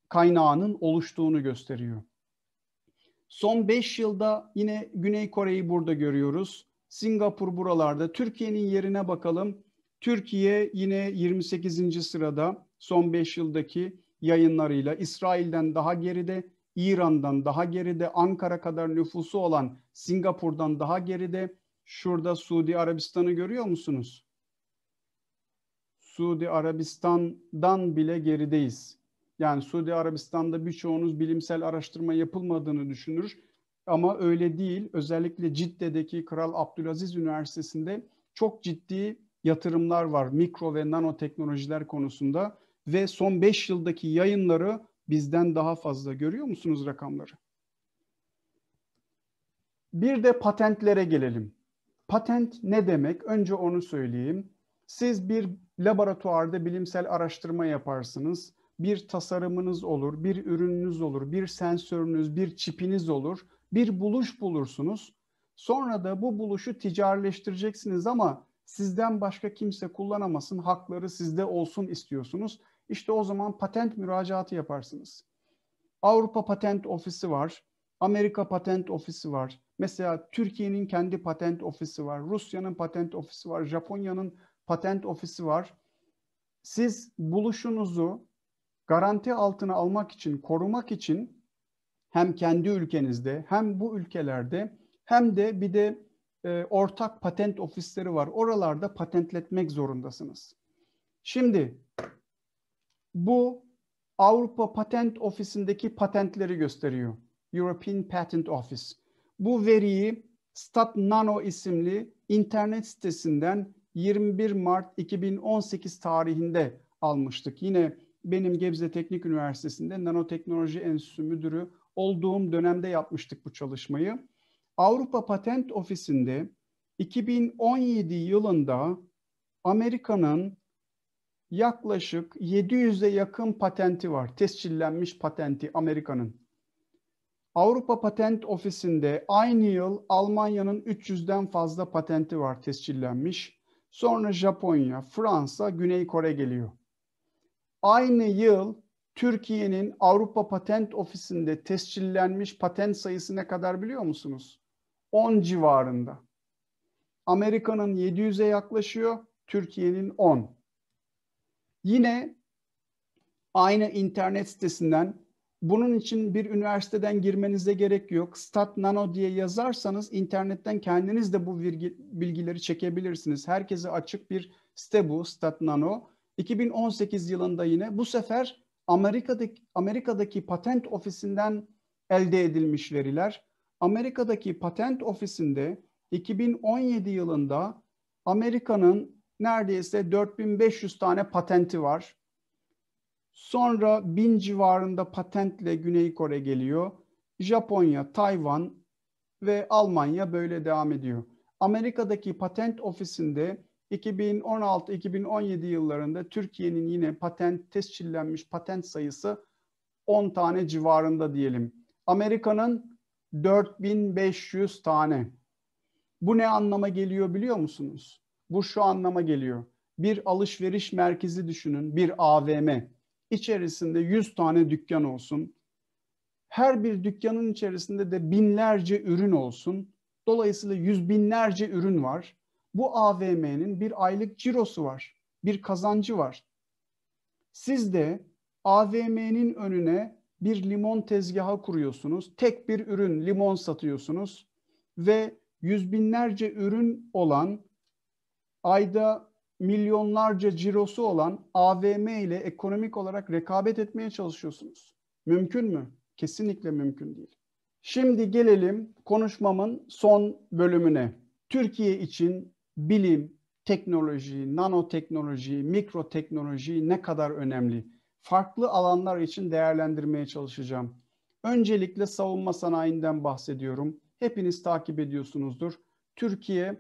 kaynağının oluştuğunu gösteriyor. Son 5 yılda yine Güney Kore'yi burada görüyoruz. Singapur buralarda. Türkiye'nin yerine bakalım. Türkiye yine 28. sırada son 5 yıldaki yayınlarıyla İsrail'den daha geride İran'dan daha geride, Ankara kadar nüfusu olan Singapur'dan daha geride. Şurada Suudi Arabistan'ı görüyor musunuz? Suudi Arabistan'dan bile gerideyiz. Yani Suudi Arabistan'da birçoğunuz bilimsel araştırma yapılmadığını düşünür. Ama öyle değil. Özellikle Cidde'deki Kral Abdülaziz Üniversitesi'nde çok ciddi yatırımlar var mikro ve nanoteknolojiler konusunda ve son 5 yıldaki yayınları bizden daha fazla görüyor musunuz rakamları? Bir de patentlere gelelim. Patent ne demek? Önce onu söyleyeyim. Siz bir laboratuvarda bilimsel araştırma yaparsınız. Bir tasarımınız olur, bir ürününüz olur, bir sensörünüz, bir çipiniz olur. Bir buluş bulursunuz. Sonra da bu buluşu ticarileştireceksiniz ama sizden başka kimse kullanamasın, hakları sizde olsun istiyorsunuz. İşte o zaman patent müracaatı yaparsınız. Avrupa Patent Ofisi var. Amerika Patent Ofisi var. Mesela Türkiye'nin kendi patent ofisi var. Rusya'nın patent ofisi var. Japonya'nın patent ofisi var. Siz buluşunuzu garanti altına almak için, korumak için hem kendi ülkenizde hem bu ülkelerde hem de bir de e, ortak patent ofisleri var. Oralarda patentletmek zorundasınız. Şimdi bu Avrupa Patent Ofisi'ndeki patentleri gösteriyor. European Patent Office. Bu veriyi Stat Nano isimli internet sitesinden 21 Mart 2018 tarihinde almıştık. Yine benim Gebze Teknik Üniversitesi'nde Nanoteknoloji Enstitüsü Müdürü olduğum dönemde yapmıştık bu çalışmayı. Avrupa Patent Ofisi'nde 2017 yılında Amerika'nın yaklaşık 700'e yakın patenti var. Tescillenmiş patenti Amerika'nın. Avrupa Patent Ofisi'nde aynı yıl Almanya'nın 300'den fazla patenti var tescillenmiş. Sonra Japonya, Fransa, Güney Kore geliyor. Aynı yıl Türkiye'nin Avrupa Patent Ofisi'nde tescillenmiş patent sayısı ne kadar biliyor musunuz? 10 civarında. Amerika'nın 700'e yaklaşıyor, Türkiye'nin 10. Yine aynı internet sitesinden bunun için bir üniversiteden girmenize gerek yok. Stat Nano diye yazarsanız internetten kendiniz de bu bilgi, bilgileri çekebilirsiniz. Herkese açık bir site bu Stat Nano. 2018 yılında yine bu sefer Amerika'daki, Amerika'daki patent ofisinden elde edilmiş veriler. Amerika'daki patent ofisinde 2017 yılında Amerika'nın neredeyse 4500 tane patenti var. Sonra 1000 civarında patentle Güney Kore geliyor. Japonya, Tayvan ve Almanya böyle devam ediyor. Amerika'daki patent ofisinde 2016-2017 yıllarında Türkiye'nin yine patent tescillenmiş patent sayısı 10 tane civarında diyelim. Amerika'nın 4500 tane. Bu ne anlama geliyor biliyor musunuz? Bu şu anlama geliyor. Bir alışveriş merkezi düşünün, bir AVM. İçerisinde 100 tane dükkan olsun. Her bir dükkanın içerisinde de binlerce ürün olsun. Dolayısıyla yüz binlerce ürün var. Bu AVM'nin bir aylık cirosu var, bir kazancı var. Siz de AVM'nin önüne bir limon tezgahı kuruyorsunuz. Tek bir ürün limon satıyorsunuz ve yüz binlerce ürün olan ayda milyonlarca cirosu olan AVM ile ekonomik olarak rekabet etmeye çalışıyorsunuz. Mümkün mü? Kesinlikle mümkün değil. Şimdi gelelim konuşmamın son bölümüne. Türkiye için bilim, teknoloji, nanoteknoloji, mikroteknoloji ne kadar önemli? Farklı alanlar için değerlendirmeye çalışacağım. Öncelikle savunma sanayinden bahsediyorum. Hepiniz takip ediyorsunuzdur. Türkiye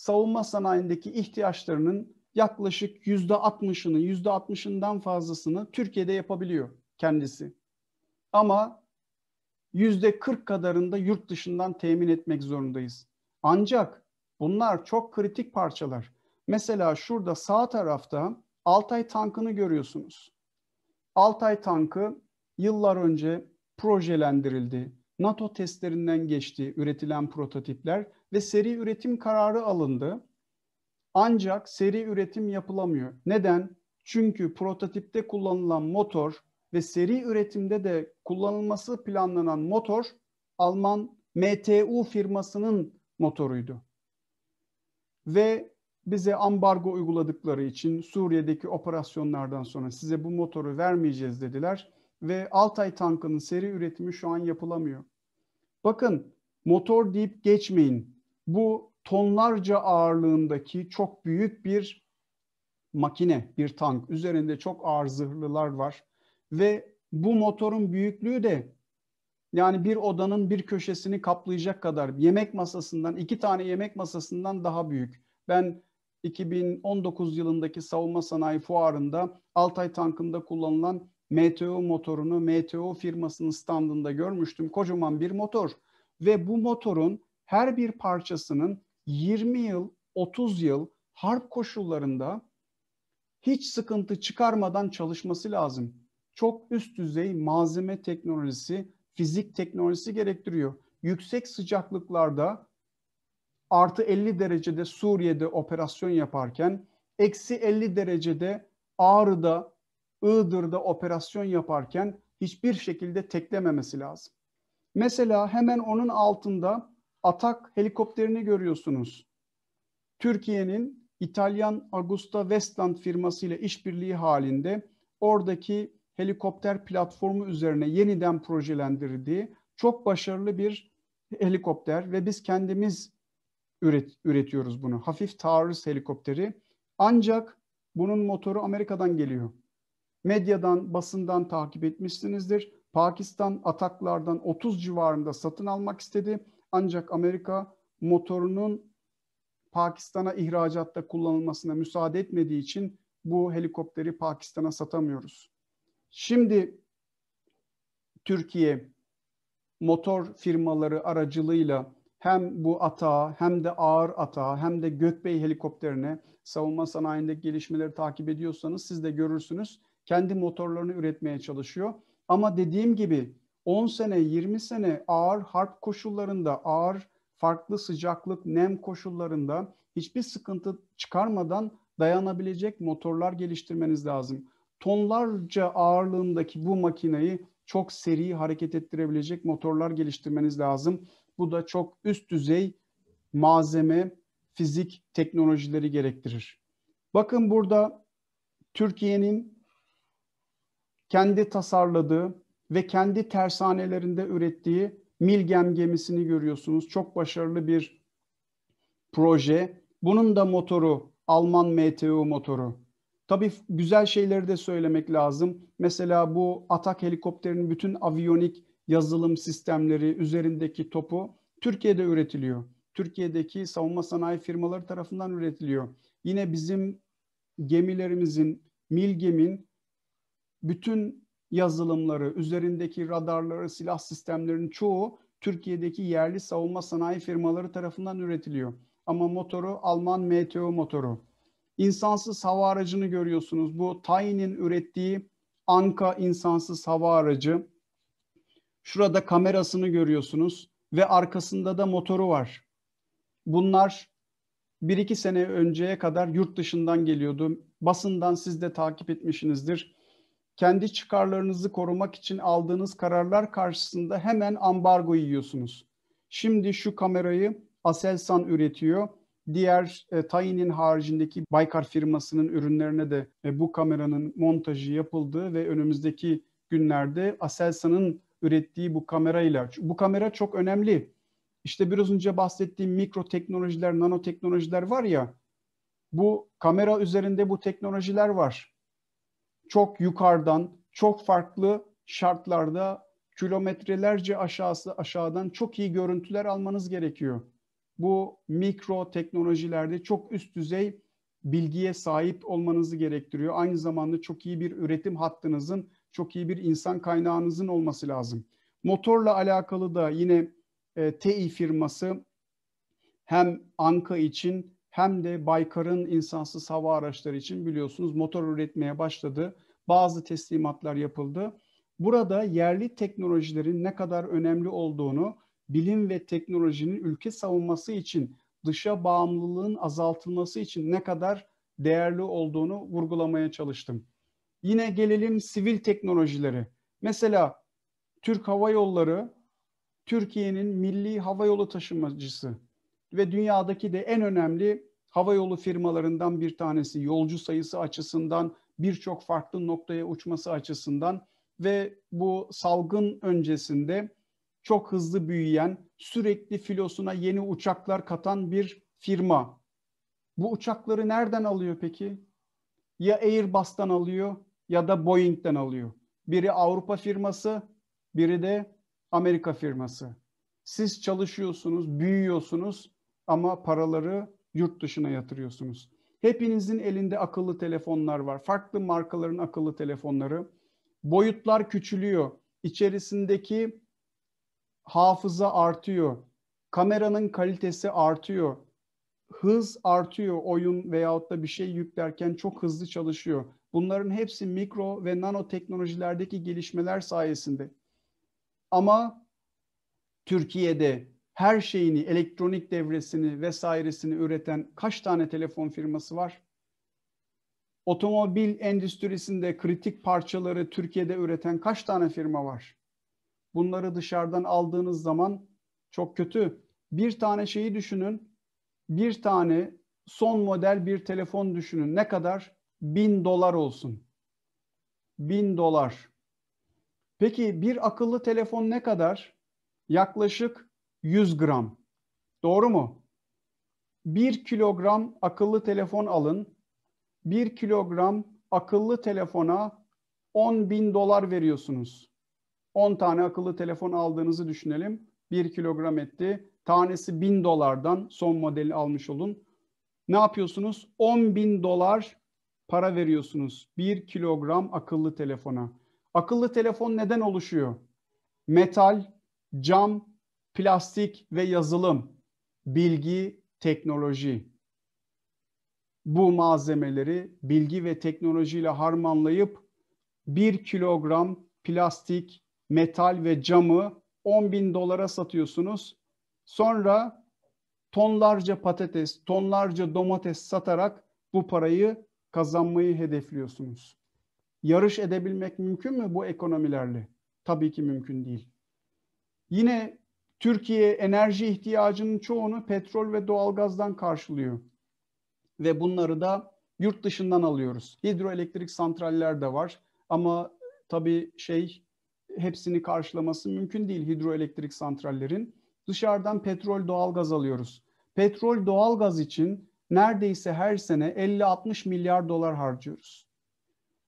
savunma sanayindeki ihtiyaçlarının yaklaşık yüzde %60'ını, yüzde %60'ından fazlasını Türkiye'de yapabiliyor kendisi. Ama yüzde %40 kadarında yurt dışından temin etmek zorundayız. Ancak bunlar çok kritik parçalar. Mesela şurada sağ tarafta Altay tankını görüyorsunuz. Altay tankı yıllar önce projelendirildi. NATO testlerinden geçti üretilen prototipler ve seri üretim kararı alındı. Ancak seri üretim yapılamıyor. Neden? Çünkü prototipte kullanılan motor ve seri üretimde de kullanılması planlanan motor Alman MTU firmasının motoruydu. Ve bize ambargo uyguladıkları için Suriye'deki operasyonlardan sonra size bu motoru vermeyeceğiz dediler ve Altay tankının seri üretimi şu an yapılamıyor. Bakın motor deyip geçmeyin bu tonlarca ağırlığındaki çok büyük bir makine, bir tank. Üzerinde çok ağır zırhlılar var ve bu motorun büyüklüğü de yani bir odanın bir köşesini kaplayacak kadar yemek masasından, iki tane yemek masasından daha büyük. Ben 2019 yılındaki savunma sanayi fuarında Altay tankında kullanılan MTO motorunu MTO firmasının standında görmüştüm. Kocaman bir motor ve bu motorun her bir parçasının 20 yıl, 30 yıl harp koşullarında hiç sıkıntı çıkarmadan çalışması lazım. Çok üst düzey malzeme teknolojisi, fizik teknolojisi gerektiriyor. Yüksek sıcaklıklarda artı 50 derecede Suriye'de operasyon yaparken eksi 50 derecede Ağrı'da, Iğdır'da operasyon yaparken hiçbir şekilde teklememesi lazım. Mesela hemen onun altında atak helikopterini görüyorsunuz. Türkiye'nin İtalyan Augusta Westland firması ile işbirliği halinde oradaki helikopter platformu üzerine yeniden projelendirdiği çok başarılı bir helikopter ve biz kendimiz üret, üretiyoruz bunu. Hafif taarruz helikopteri. Ancak bunun motoru Amerika'dan geliyor. Medyadan, basından takip etmişsinizdir. Pakistan ataklardan 30 civarında satın almak istedi ancak Amerika motorunun Pakistan'a ihracatta kullanılmasına müsaade etmediği için bu helikopteri Pakistan'a satamıyoruz. Şimdi Türkiye motor firmaları aracılığıyla hem bu ata hem de ağır ata hem de Gökbey helikopterine savunma sanayindeki gelişmeleri takip ediyorsanız siz de görürsünüz. Kendi motorlarını üretmeye çalışıyor. Ama dediğim gibi 10 sene, 20 sene ağır harp koşullarında, ağır farklı sıcaklık, nem koşullarında hiçbir sıkıntı çıkarmadan dayanabilecek motorlar geliştirmeniz lazım. Tonlarca ağırlığındaki bu makineyi çok seri hareket ettirebilecek motorlar geliştirmeniz lazım. Bu da çok üst düzey malzeme, fizik, teknolojileri gerektirir. Bakın burada Türkiye'nin kendi tasarladığı ve kendi tersanelerinde ürettiği Milgem gemisini görüyorsunuz. Çok başarılı bir proje. Bunun da motoru Alman MTU motoru. Tabii güzel şeyleri de söylemek lazım. Mesela bu atak helikopterinin bütün aviyonik yazılım sistemleri üzerindeki topu Türkiye'de üretiliyor. Türkiye'deki savunma sanayi firmaları tarafından üretiliyor. Yine bizim gemilerimizin, Milgem'in bütün yazılımları, üzerindeki radarları, silah sistemlerinin çoğu Türkiye'deki yerli savunma sanayi firmaları tarafından üretiliyor. Ama motoru Alman MTO motoru. İnsansız hava aracını görüyorsunuz. Bu Tayin'in ürettiği Anka insansız hava aracı. Şurada kamerasını görüyorsunuz ve arkasında da motoru var. Bunlar bir iki sene önceye kadar yurt dışından geliyordu. Basından siz de takip etmişsinizdir kendi çıkarlarınızı korumak için aldığınız kararlar karşısında hemen ambargo yiyorsunuz. Şimdi şu kamerayı Aselsan üretiyor. Diğer e, Tayin'in haricindeki Baykar firmasının ürünlerine de e, bu kameranın montajı yapıldı ve önümüzdeki günlerde Aselsan'ın ürettiği bu kamerayla. Bu kamera çok önemli. İşte biraz önce bahsettiğim mikro teknolojiler, nanoteknolojiler var ya, bu kamera üzerinde bu teknolojiler var çok yukarıdan, çok farklı şartlarda kilometrelerce aşağısı aşağıdan çok iyi görüntüler almanız gerekiyor. Bu mikro teknolojilerde çok üst düzey bilgiye sahip olmanızı gerektiriyor. Aynı zamanda çok iyi bir üretim hattınızın, çok iyi bir insan kaynağınızın olması lazım. Motorla alakalı da yine e, TEİ firması hem Anka için hem de Baykar'ın insansız hava araçları için biliyorsunuz motor üretmeye başladı. Bazı teslimatlar yapıldı. Burada yerli teknolojilerin ne kadar önemli olduğunu, bilim ve teknolojinin ülke savunması için, dışa bağımlılığın azaltılması için ne kadar değerli olduğunu vurgulamaya çalıştım. Yine gelelim sivil teknolojileri. Mesela Türk Hava Yolları Türkiye'nin milli hava yolu taşımacısı ve dünyadaki de en önemli hava yolu firmalarından bir tanesi. Yolcu sayısı açısından birçok farklı noktaya uçması açısından ve bu salgın öncesinde çok hızlı büyüyen, sürekli filosuna yeni uçaklar katan bir firma. Bu uçakları nereden alıyor peki? Ya Airbus'tan alıyor ya da Boeing'den alıyor. Biri Avrupa firması, biri de Amerika firması. Siz çalışıyorsunuz, büyüyorsunuz ama paraları yurt dışına yatırıyorsunuz. Hepinizin elinde akıllı telefonlar var. Farklı markaların akıllı telefonları. Boyutlar küçülüyor. İçerisindeki hafıza artıyor. Kameranın kalitesi artıyor. Hız artıyor. Oyun veyahut da bir şey yüklerken çok hızlı çalışıyor. Bunların hepsi mikro ve nano teknolojilerdeki gelişmeler sayesinde. Ama Türkiye'de her şeyini, elektronik devresini vesairesini üreten kaç tane telefon firması var? Otomobil endüstrisinde kritik parçaları Türkiye'de üreten kaç tane firma var? Bunları dışarıdan aldığınız zaman çok kötü. Bir tane şeyi düşünün. Bir tane son model bir telefon düşünün. Ne kadar? Bin dolar olsun. Bin dolar. Peki bir akıllı telefon ne kadar? Yaklaşık 100 gram. Doğru mu? 1 kilogram akıllı telefon alın. 1 kilogram akıllı telefona 10 bin dolar veriyorsunuz. 10 tane akıllı telefon aldığınızı düşünelim. 1 kilogram etti. Tanesi 1000 dolardan son modeli almış olun. Ne yapıyorsunuz? 10 bin dolar para veriyorsunuz. 1 kilogram akıllı telefona. Akıllı telefon neden oluşuyor? Metal, cam plastik ve yazılım, bilgi, teknoloji. Bu malzemeleri bilgi ve teknolojiyle harmanlayıp 1 kilogram plastik, metal ve camı 10 bin dolara satıyorsunuz. Sonra tonlarca patates, tonlarca domates satarak bu parayı kazanmayı hedefliyorsunuz. Yarış edebilmek mümkün mü bu ekonomilerle? Tabii ki mümkün değil. Yine Türkiye enerji ihtiyacının çoğunu petrol ve doğalgazdan karşılıyor. Ve bunları da yurt dışından alıyoruz. Hidroelektrik santraller de var ama tabii şey hepsini karşılaması mümkün değil hidroelektrik santrallerin. Dışarıdan petrol doğalgaz alıyoruz. Petrol doğalgaz için neredeyse her sene 50-60 milyar dolar harcıyoruz.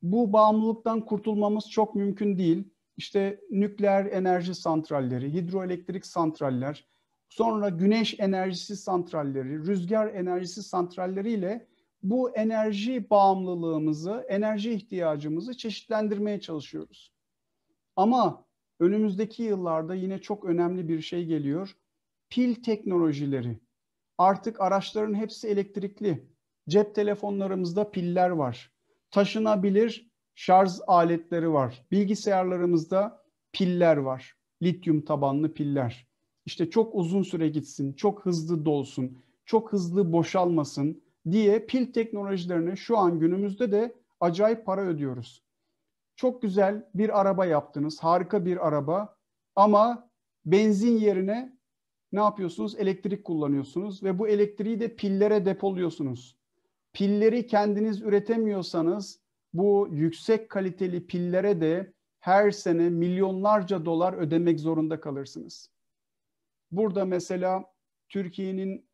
Bu bağımlılıktan kurtulmamız çok mümkün değil işte nükleer enerji santralleri, hidroelektrik santraller, sonra güneş enerjisi santralleri, rüzgar enerjisi santralleriyle bu enerji bağımlılığımızı, enerji ihtiyacımızı çeşitlendirmeye çalışıyoruz. Ama önümüzdeki yıllarda yine çok önemli bir şey geliyor. Pil teknolojileri. Artık araçların hepsi elektrikli. Cep telefonlarımızda piller var. Taşınabilir şarj aletleri var. Bilgisayarlarımızda piller var. Lityum tabanlı piller. İşte çok uzun süre gitsin, çok hızlı dolsun, çok hızlı boşalmasın diye pil teknolojilerine şu an günümüzde de acayip para ödüyoruz. Çok güzel bir araba yaptınız, harika bir araba ama benzin yerine ne yapıyorsunuz? Elektrik kullanıyorsunuz ve bu elektriği de pillere depoluyorsunuz. Pilleri kendiniz üretemiyorsanız bu yüksek kaliteli pillere de her sene milyonlarca dolar ödemek zorunda kalırsınız. Burada mesela Türkiye'nin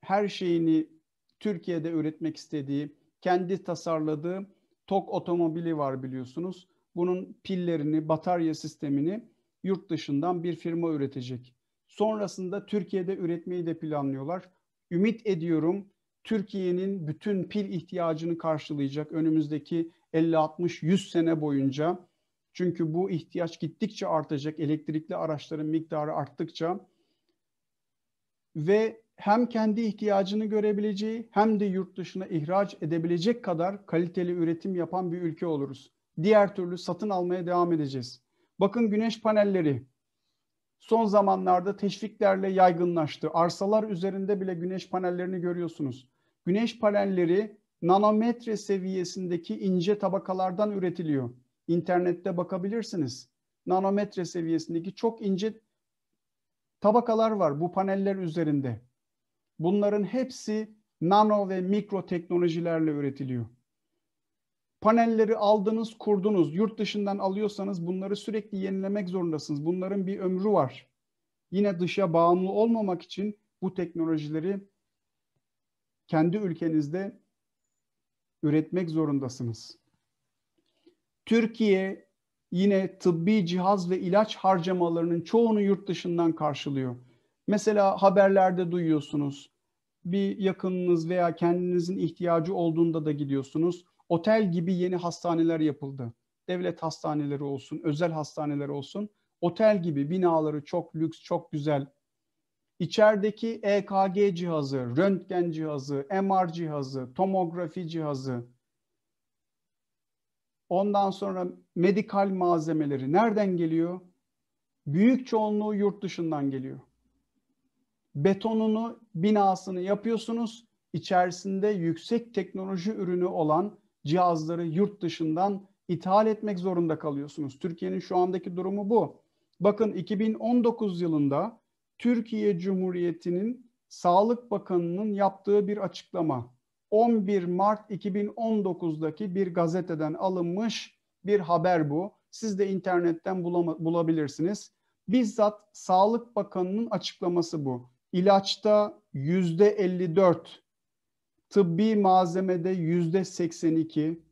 her şeyini Türkiye'de üretmek istediği, kendi tasarladığı TOK otomobili var biliyorsunuz. Bunun pillerini, batarya sistemini yurt dışından bir firma üretecek. Sonrasında Türkiye'de üretmeyi de planlıyorlar. Ümit ediyorum Türkiye'nin bütün pil ihtiyacını karşılayacak önümüzdeki 50-60-100 sene boyunca. Çünkü bu ihtiyaç gittikçe artacak. Elektrikli araçların miktarı arttıkça ve hem kendi ihtiyacını görebileceği hem de yurt dışına ihraç edebilecek kadar kaliteli üretim yapan bir ülke oluruz. Diğer türlü satın almaya devam edeceğiz. Bakın güneş panelleri son zamanlarda teşviklerle yaygınlaştı. Arsalar üzerinde bile güneş panellerini görüyorsunuz. Güneş panelleri nanometre seviyesindeki ince tabakalardan üretiliyor. İnternette bakabilirsiniz. Nanometre seviyesindeki çok ince tabakalar var bu paneller üzerinde. Bunların hepsi nano ve mikro teknolojilerle üretiliyor. Panelleri aldınız, kurdunuz. Yurt dışından alıyorsanız bunları sürekli yenilemek zorundasınız. Bunların bir ömrü var. Yine dışa bağımlı olmamak için bu teknolojileri kendi ülkenizde üretmek zorundasınız. Türkiye yine tıbbi cihaz ve ilaç harcamalarının çoğunu yurt dışından karşılıyor. Mesela haberlerde duyuyorsunuz. Bir yakınınız veya kendinizin ihtiyacı olduğunda da gidiyorsunuz. Otel gibi yeni hastaneler yapıldı. Devlet hastaneleri olsun, özel hastaneler olsun. Otel gibi binaları çok lüks, çok güzel, İçerideki EKG cihazı, röntgen cihazı, MR cihazı, tomografi cihazı, ondan sonra medikal malzemeleri nereden geliyor? Büyük çoğunluğu yurt dışından geliyor. Betonunu, binasını yapıyorsunuz. İçerisinde yüksek teknoloji ürünü olan cihazları yurt dışından ithal etmek zorunda kalıyorsunuz. Türkiye'nin şu andaki durumu bu. Bakın 2019 yılında Türkiye Cumhuriyeti'nin Sağlık Bakanı'nın yaptığı bir açıklama. 11 Mart 2019'daki bir gazeteden alınmış bir haber bu. Siz de internetten bulabilirsiniz. Bizzat Sağlık Bakanı'nın açıklaması bu. İlaçta yüzde 54, tıbbi malzemede yüzde 82,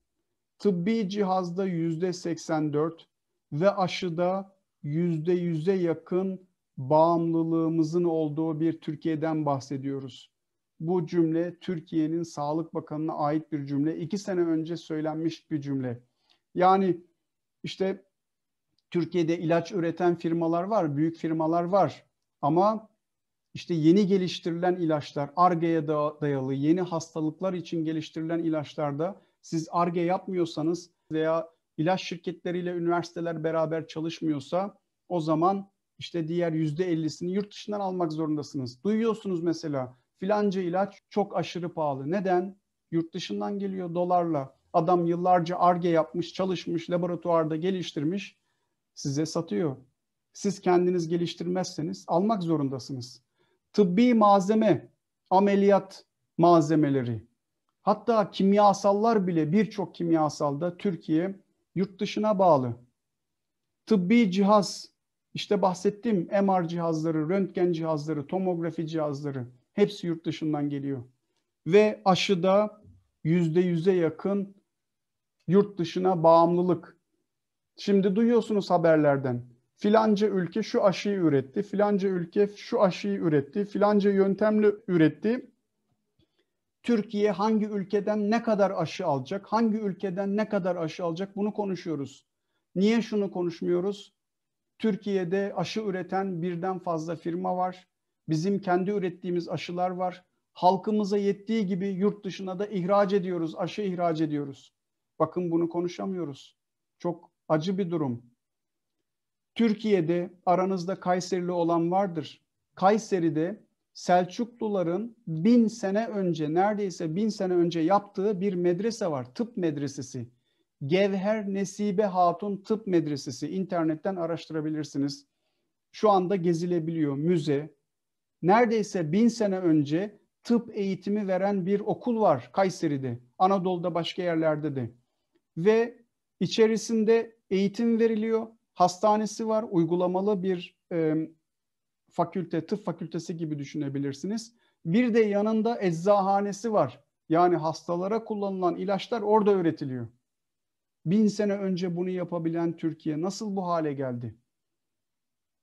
tıbbi cihazda yüzde 84 ve aşıda yüzde yüze yakın bağımlılığımızın olduğu bir Türkiye'den bahsediyoruz. Bu cümle Türkiye'nin Sağlık Bakanı'na ait bir cümle. İki sene önce söylenmiş bir cümle. Yani işte Türkiye'de ilaç üreten firmalar var, büyük firmalar var. Ama işte yeni geliştirilen ilaçlar, ARGE'ye dayalı yeni hastalıklar için geliştirilen ilaçlarda siz ARGE yapmıyorsanız veya ilaç şirketleriyle üniversiteler beraber çalışmıyorsa o zaman işte diğer yüzde ellisini yurt dışından almak zorundasınız. Duyuyorsunuz mesela filanca ilaç çok aşırı pahalı. Neden? Yurt dışından geliyor dolarla. Adam yıllarca arge yapmış, çalışmış, laboratuvarda geliştirmiş, size satıyor. Siz kendiniz geliştirmezseniz almak zorundasınız. Tıbbi malzeme, ameliyat malzemeleri, hatta kimyasallar bile birçok kimyasalda Türkiye yurt dışına bağlı. Tıbbi cihaz, işte bahsettiğim MR cihazları, röntgen cihazları, tomografi cihazları hepsi yurt dışından geliyor. Ve aşıda yüzde yüze yakın yurt dışına bağımlılık. Şimdi duyuyorsunuz haberlerden. Filanca ülke şu aşıyı üretti, filanca ülke şu aşıyı üretti, filanca yöntemle üretti. Türkiye hangi ülkeden ne kadar aşı alacak, hangi ülkeden ne kadar aşı alacak bunu konuşuyoruz. Niye şunu konuşmuyoruz? Türkiye'de aşı üreten birden fazla firma var. Bizim kendi ürettiğimiz aşılar var. Halkımıza yettiği gibi yurt dışına da ihraç ediyoruz, aşı ihraç ediyoruz. Bakın bunu konuşamıyoruz. Çok acı bir durum. Türkiye'de aranızda Kayserili olan vardır. Kayseri'de Selçukluların bin sene önce, neredeyse bin sene önce yaptığı bir medrese var. Tıp medresesi. Gevher Nesibe Hatun Tıp Medresesi internetten araştırabilirsiniz. Şu anda gezilebiliyor müze. Neredeyse bin sene önce tıp eğitimi veren bir okul var Kayseri'de, Anadolu'da başka yerlerde de. Ve içerisinde eğitim veriliyor, hastanesi var, uygulamalı bir e, fakülte, tıp fakültesi gibi düşünebilirsiniz. Bir de yanında eczahanesi var. Yani hastalara kullanılan ilaçlar orada üretiliyor. Bin sene önce bunu yapabilen Türkiye nasıl bu hale geldi?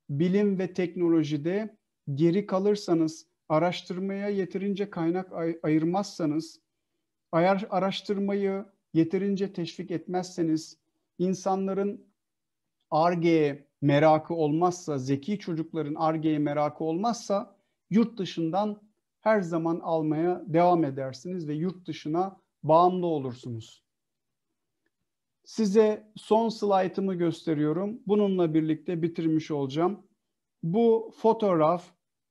Bilim ve teknolojide geri kalırsanız, araştırmaya yeterince kaynak ay- ayırmazsanız, ayar- araştırmayı yeterince teşvik etmezseniz, insanların ARGE'ye merakı olmazsa, zeki çocukların ARGE'ye merakı olmazsa yurt dışından her zaman almaya devam edersiniz ve yurt dışına bağımlı olursunuz. Size son slaytımı gösteriyorum. Bununla birlikte bitirmiş olacağım. Bu fotoğraf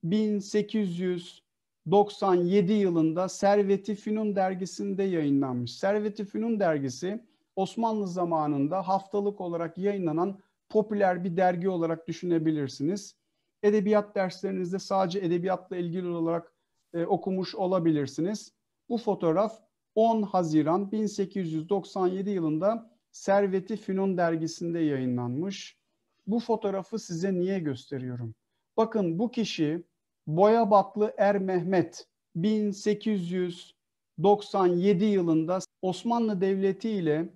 1897 yılında Servet-i Fünun dergisinde yayınlanmış. Servet-i Fünun dergisi Osmanlı zamanında haftalık olarak yayınlanan popüler bir dergi olarak düşünebilirsiniz. Edebiyat derslerinizde sadece edebiyatla ilgili olarak e, okumuş olabilirsiniz. Bu fotoğraf 10 Haziran 1897 yılında Serveti Fünun dergisinde yayınlanmış. Bu fotoğrafı size niye gösteriyorum? Bakın bu kişi Boyabatlı Er Mehmet 1897 yılında Osmanlı Devleti ile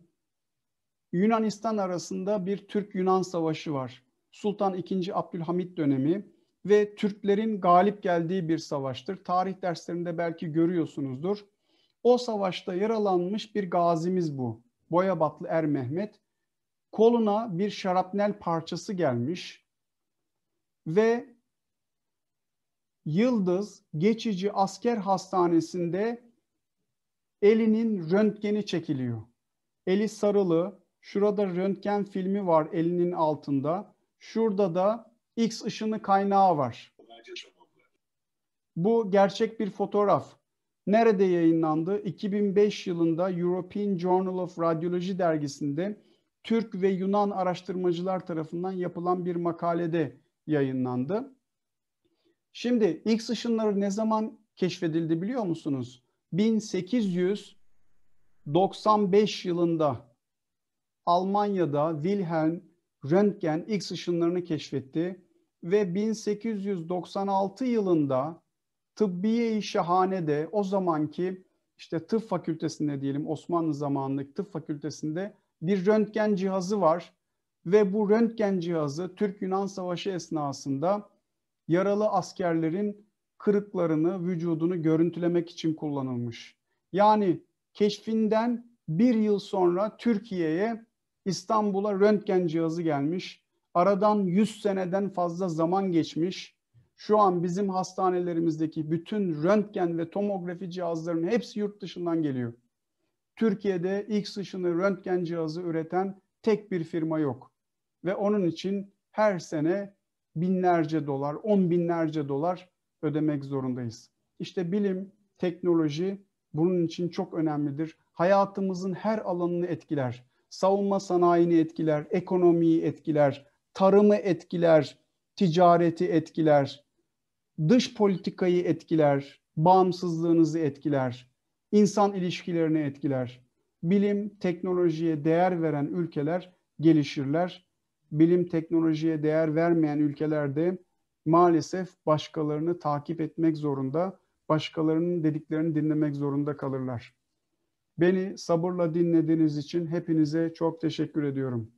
Yunanistan arasında bir Türk-Yunan savaşı var. Sultan II. Abdülhamit dönemi ve Türklerin galip geldiği bir savaştır. Tarih derslerinde belki görüyorsunuzdur. O savaşta yaralanmış bir gazimiz bu. Boyabatlı Er Mehmet koluna bir şarapnel parçası gelmiş ve Yıldız geçici asker hastanesinde elinin röntgeni çekiliyor. Eli sarılı, şurada röntgen filmi var elinin altında. Şurada da X ışını kaynağı var. Bu gerçek bir fotoğraf. Nerede yayınlandı? 2005 yılında European Journal of Radiology dergisinde Türk ve Yunan araştırmacılar tarafından yapılan bir makalede yayınlandı. Şimdi X ışınları ne zaman keşfedildi biliyor musunuz? 1895 yılında Almanya'da Wilhelm Röntgen X ışınlarını keşfetti ve 1896 yılında tıbbiye-i şahanede o zamanki işte tıp fakültesinde diyelim Osmanlı zamanındaki tıp fakültesinde bir röntgen cihazı var ve bu röntgen cihazı Türk-Yunan Savaşı esnasında yaralı askerlerin kırıklarını, vücudunu görüntülemek için kullanılmış. Yani keşfinden bir yıl sonra Türkiye'ye İstanbul'a röntgen cihazı gelmiş. Aradan 100 seneden fazla zaman geçmiş şu an bizim hastanelerimizdeki bütün röntgen ve tomografi cihazlarının hepsi yurt dışından geliyor. Türkiye'de X ışını röntgen cihazı üreten tek bir firma yok. Ve onun için her sene binlerce dolar, on binlerce dolar ödemek zorundayız. İşte bilim, teknoloji bunun için çok önemlidir. Hayatımızın her alanını etkiler. Savunma sanayini etkiler, ekonomiyi etkiler, tarımı etkiler, ticareti etkiler dış politikayı etkiler, bağımsızlığınızı etkiler, insan ilişkilerini etkiler. Bilim, teknolojiye değer veren ülkeler gelişirler. Bilim, teknolojiye değer vermeyen ülkeler de maalesef başkalarını takip etmek zorunda, başkalarının dediklerini dinlemek zorunda kalırlar. Beni sabırla dinlediğiniz için hepinize çok teşekkür ediyorum.